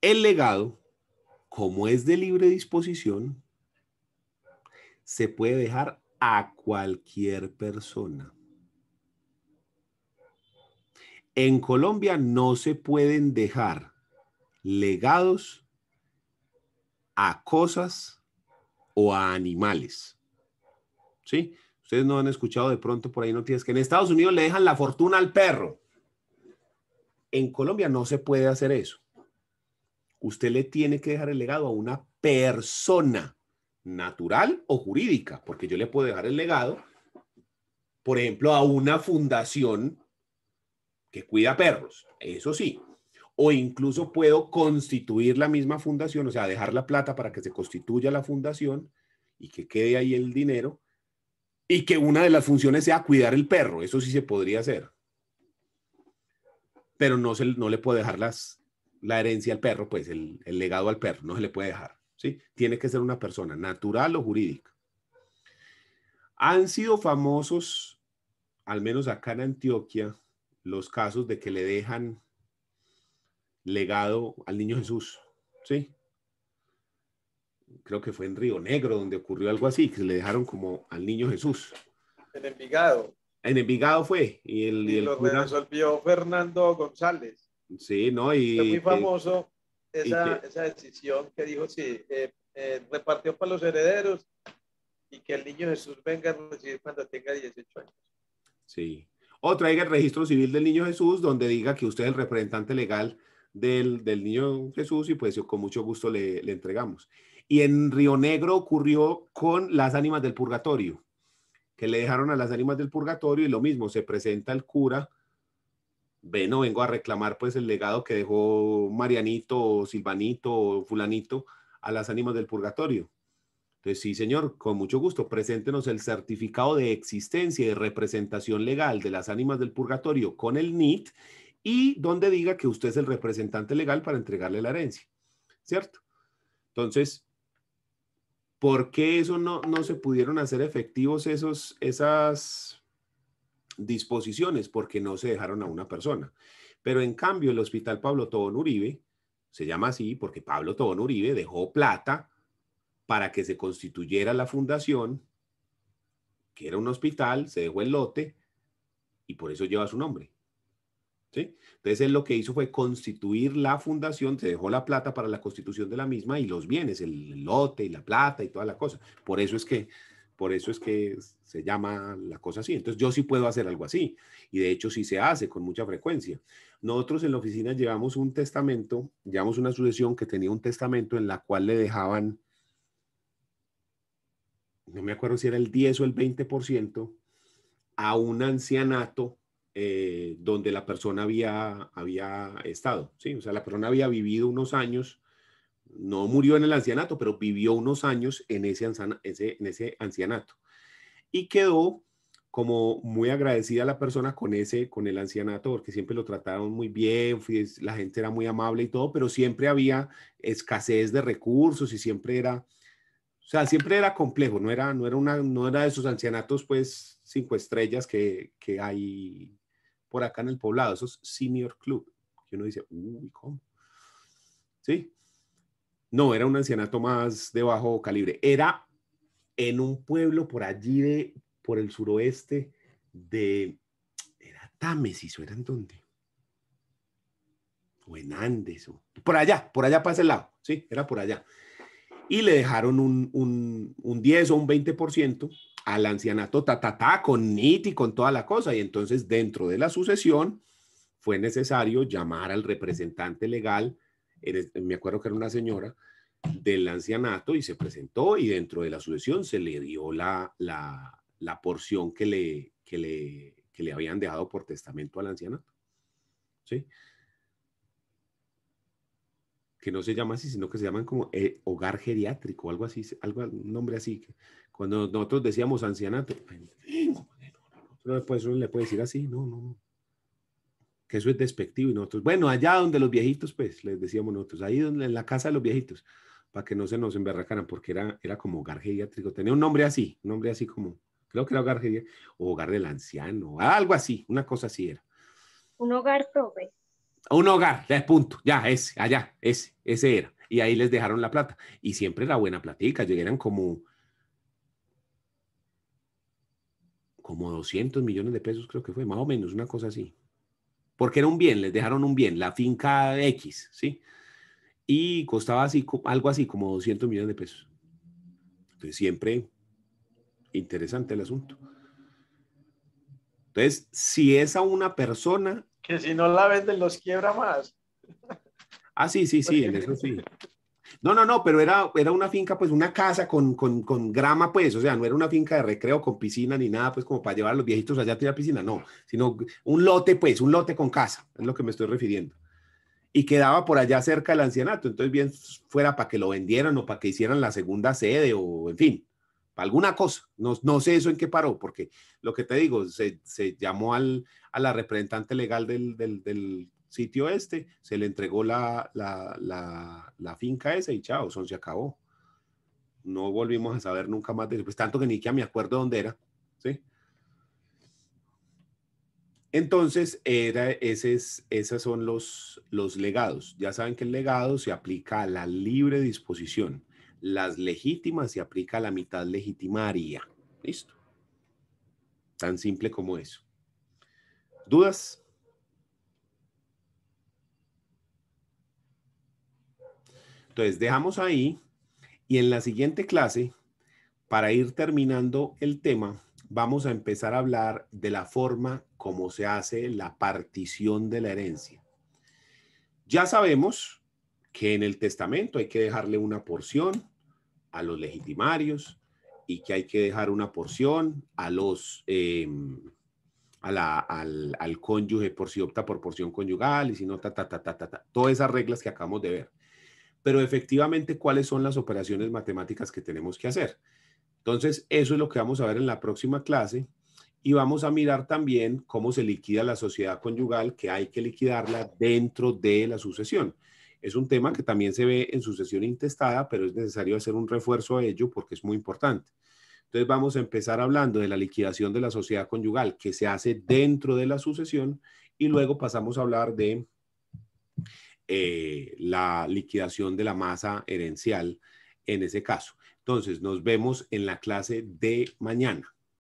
El legado, como es de libre disposición, se puede dejar a cualquier persona. En Colombia no se pueden dejar legados a cosas o a animales. ¿sí? Ustedes no han escuchado de pronto por ahí noticias que en Estados Unidos le dejan la fortuna al perro. En Colombia no se puede hacer eso. Usted le tiene que dejar el legado a una persona natural o jurídica, porque yo le puedo dejar el legado, por ejemplo, a una fundación que cuida perros, eso sí, o incluso puedo constituir la misma fundación, o sea, dejar la plata para que se constituya la fundación y que quede ahí el dinero y que una de las funciones sea cuidar el perro, eso sí se podría hacer. Pero no, se, no le puede dejar las, la herencia al perro, pues el, el legado al perro, no se le puede dejar. ¿sí? Tiene que ser una persona natural o jurídica. Han sido famosos, al menos acá en Antioquia, los casos de que le dejan legado al niño Jesús, ¿sí? creo que fue en Río Negro donde ocurrió algo así, que le dejaron como al niño Jesús. En Envigado. En Envigado fue. Y, el, y el lo resolvió Fernando González. Sí, ¿no? Y, fue muy famoso esa, esa, decisión que dijo, sí, eh, eh, repartió para los herederos y que el niño Jesús venga a recibir cuando tenga 18 años. Sí. O traiga el registro civil del niño Jesús donde diga que usted es el representante legal del, niño Jesús y pues con mucho gusto le, entregamos. Y en Río Negro ocurrió con las ánimas del purgatorio, que le dejaron a las ánimas del purgatorio y lo mismo, se presenta el cura, bueno, vengo a reclamar pues el legado que dejó Marianito o Silvanito o fulanito a las ánimas del purgatorio. Entonces, sí, señor, con mucho gusto, preséntenos el certificado de existencia y de representación legal de las ánimas del purgatorio con el NIT y donde diga que usted es el representante legal para entregarle la herencia, ¿cierto? Entonces, ¿por qué eso no, no se pudieron hacer efectivos esos, esas disposiciones? Porque no se dejaron a una persona. Pero en cambio, el Hospital Pablo Tobón Uribe, se llama así porque Pablo Tobón Uribe dejó plata para que se constituyera la fundación, que era un hospital, se dejó el lote y por eso lleva su nombre. Entonces él lo que hizo fue constituir la fundación, se dejó la plata para la constitución de la misma y los bienes, el lote y la plata y toda la cosa. Por eso es que, por eso es que se llama la cosa así. Entonces yo sí puedo hacer algo así y de hecho sí se hace con mucha frecuencia. Nosotros en la oficina llevamos un testamento, llevamos una sucesión que tenía un testamento en la cual le dejaban, no me acuerdo si era el 10 o el 20% a un ancianato eh, donde la persona había, había estado. ¿sí? O sea, la persona había vivido unos años, no murió en el ancianato, pero vivió unos años en ese, en ese ancianato. Y quedó como muy agradecida la persona con ese, con el ancianato, porque siempre lo trataron muy bien, la gente era muy amable y todo, pero siempre había escasez de recursos y siempre era, o sea, siempre era complejo, no era, no era, una, no era de esos ancianatos pues cinco estrellas que, que hay por acá en el poblado, esos senior club, que uno dice, uy, ¿cómo? ¿Sí? No, era un ancianato más de bajo calibre. Era en un pueblo por allí de, por el suroeste de, era Támesis, o era en dónde? O en Andes, o, por allá, por allá para ese lado, sí, era por allá. Y le dejaron un, un 10 o un 20% al ancianato ta, ta, con NIT y con toda la cosa. Y entonces dentro de la sucesión fue necesario llamar al representante legal, me acuerdo que era una señora del ancianato y se presentó y dentro de la sucesión se le dio la, la, la porción que le, que, le, que le habían dejado por testamento al ancianato. ¿Sí? que no se llama así, sino que se llaman como eh, hogar geriátrico, algo así, algo, un nombre así, cuando nosotros decíamos ancianato, después pues uno le puede decir así, no, no, Que eso es despectivo y nosotros, bueno, allá donde los viejitos, pues, les decíamos nosotros, ahí donde, en la casa de los viejitos, para que no se nos embarracaran, porque era, era como hogar geriátrico, tenía un nombre así, un nombre así como, creo que era hogar geriátrico, o hogar del anciano, algo así, una cosa así era. Un hogar tope. Un hogar, ya punto, ya, ese, allá, ese, ese era. Y ahí les dejaron la plata. Y siempre era buena platica, llegaron como, como 200 millones de pesos, creo que fue, más o menos, una cosa así. Porque era un bien, les dejaron un bien, la finca X, ¿sí? Y costaba así, algo así como 200 millones de pesos. Entonces, siempre interesante el asunto. Entonces, si es a una persona... Que si no la venden, los quiebra más. Ah, sí, sí, sí, en eso sí. No, no, no, pero era, era una finca, pues una casa con, grama, pues, o sea, no era una finca de recreo con piscina ni nada, pues como para llevar a los viejitos allá a tirar piscina, no, sino un lote, pues, un lote con casa, es lo que me estoy refiriendo. Y quedaba por allá cerca del ancianato, entonces bien fuera para que lo vendieran o para que hicieran la segunda sede o en fin, para alguna cosa. No, no sé eso en qué paró, porque lo que te digo, se, llamó al, a la representante legal del, del, sitio este, se le entregó la, la, finca esa y chao, son se acabó. No volvimos a saber nunca más de pues tanto que ni que me acuerdo dónde era, ¿sí? Entonces, era, esos son los, los legados. Ya saben que el legado se aplica a la libre disposición. Las legítimas se aplica a la mitad legitimaria. Listo. Tan simple como eso. ¿Dudas? Entonces, dejamos ahí y en la siguiente clase, para ir terminando el tema, vamos a empezar a hablar de la forma como se hace la partición de la herencia. Ya sabemos que en el testamento hay que dejarle una porción a los legitimarios y que hay que dejar una porción a los em, al, cónyuge por si opta por porción conyugal y si no, ta, ta, ta, ta, Todas esas reglas que acabamos de ver pero efectivamente cuáles son las operaciones matemáticas que tenemos que hacer. Entonces, eso es lo que vamos a ver en la próxima clase y vamos a mirar también cómo se liquida la sociedad conyugal, que hay que liquidarla dentro de la sucesión. Es un tema que también se ve en sucesión intestada, pero es necesario hacer un refuerzo a ello porque es muy importante. Entonces vamos a empezar hablando de la liquidación de la sociedad conyugal que se hace dentro de la sucesión y luego pasamos a hablar de eh, la liquidación de la masa herencial en ese caso. Entonces, nos vemos en la clase de mañana.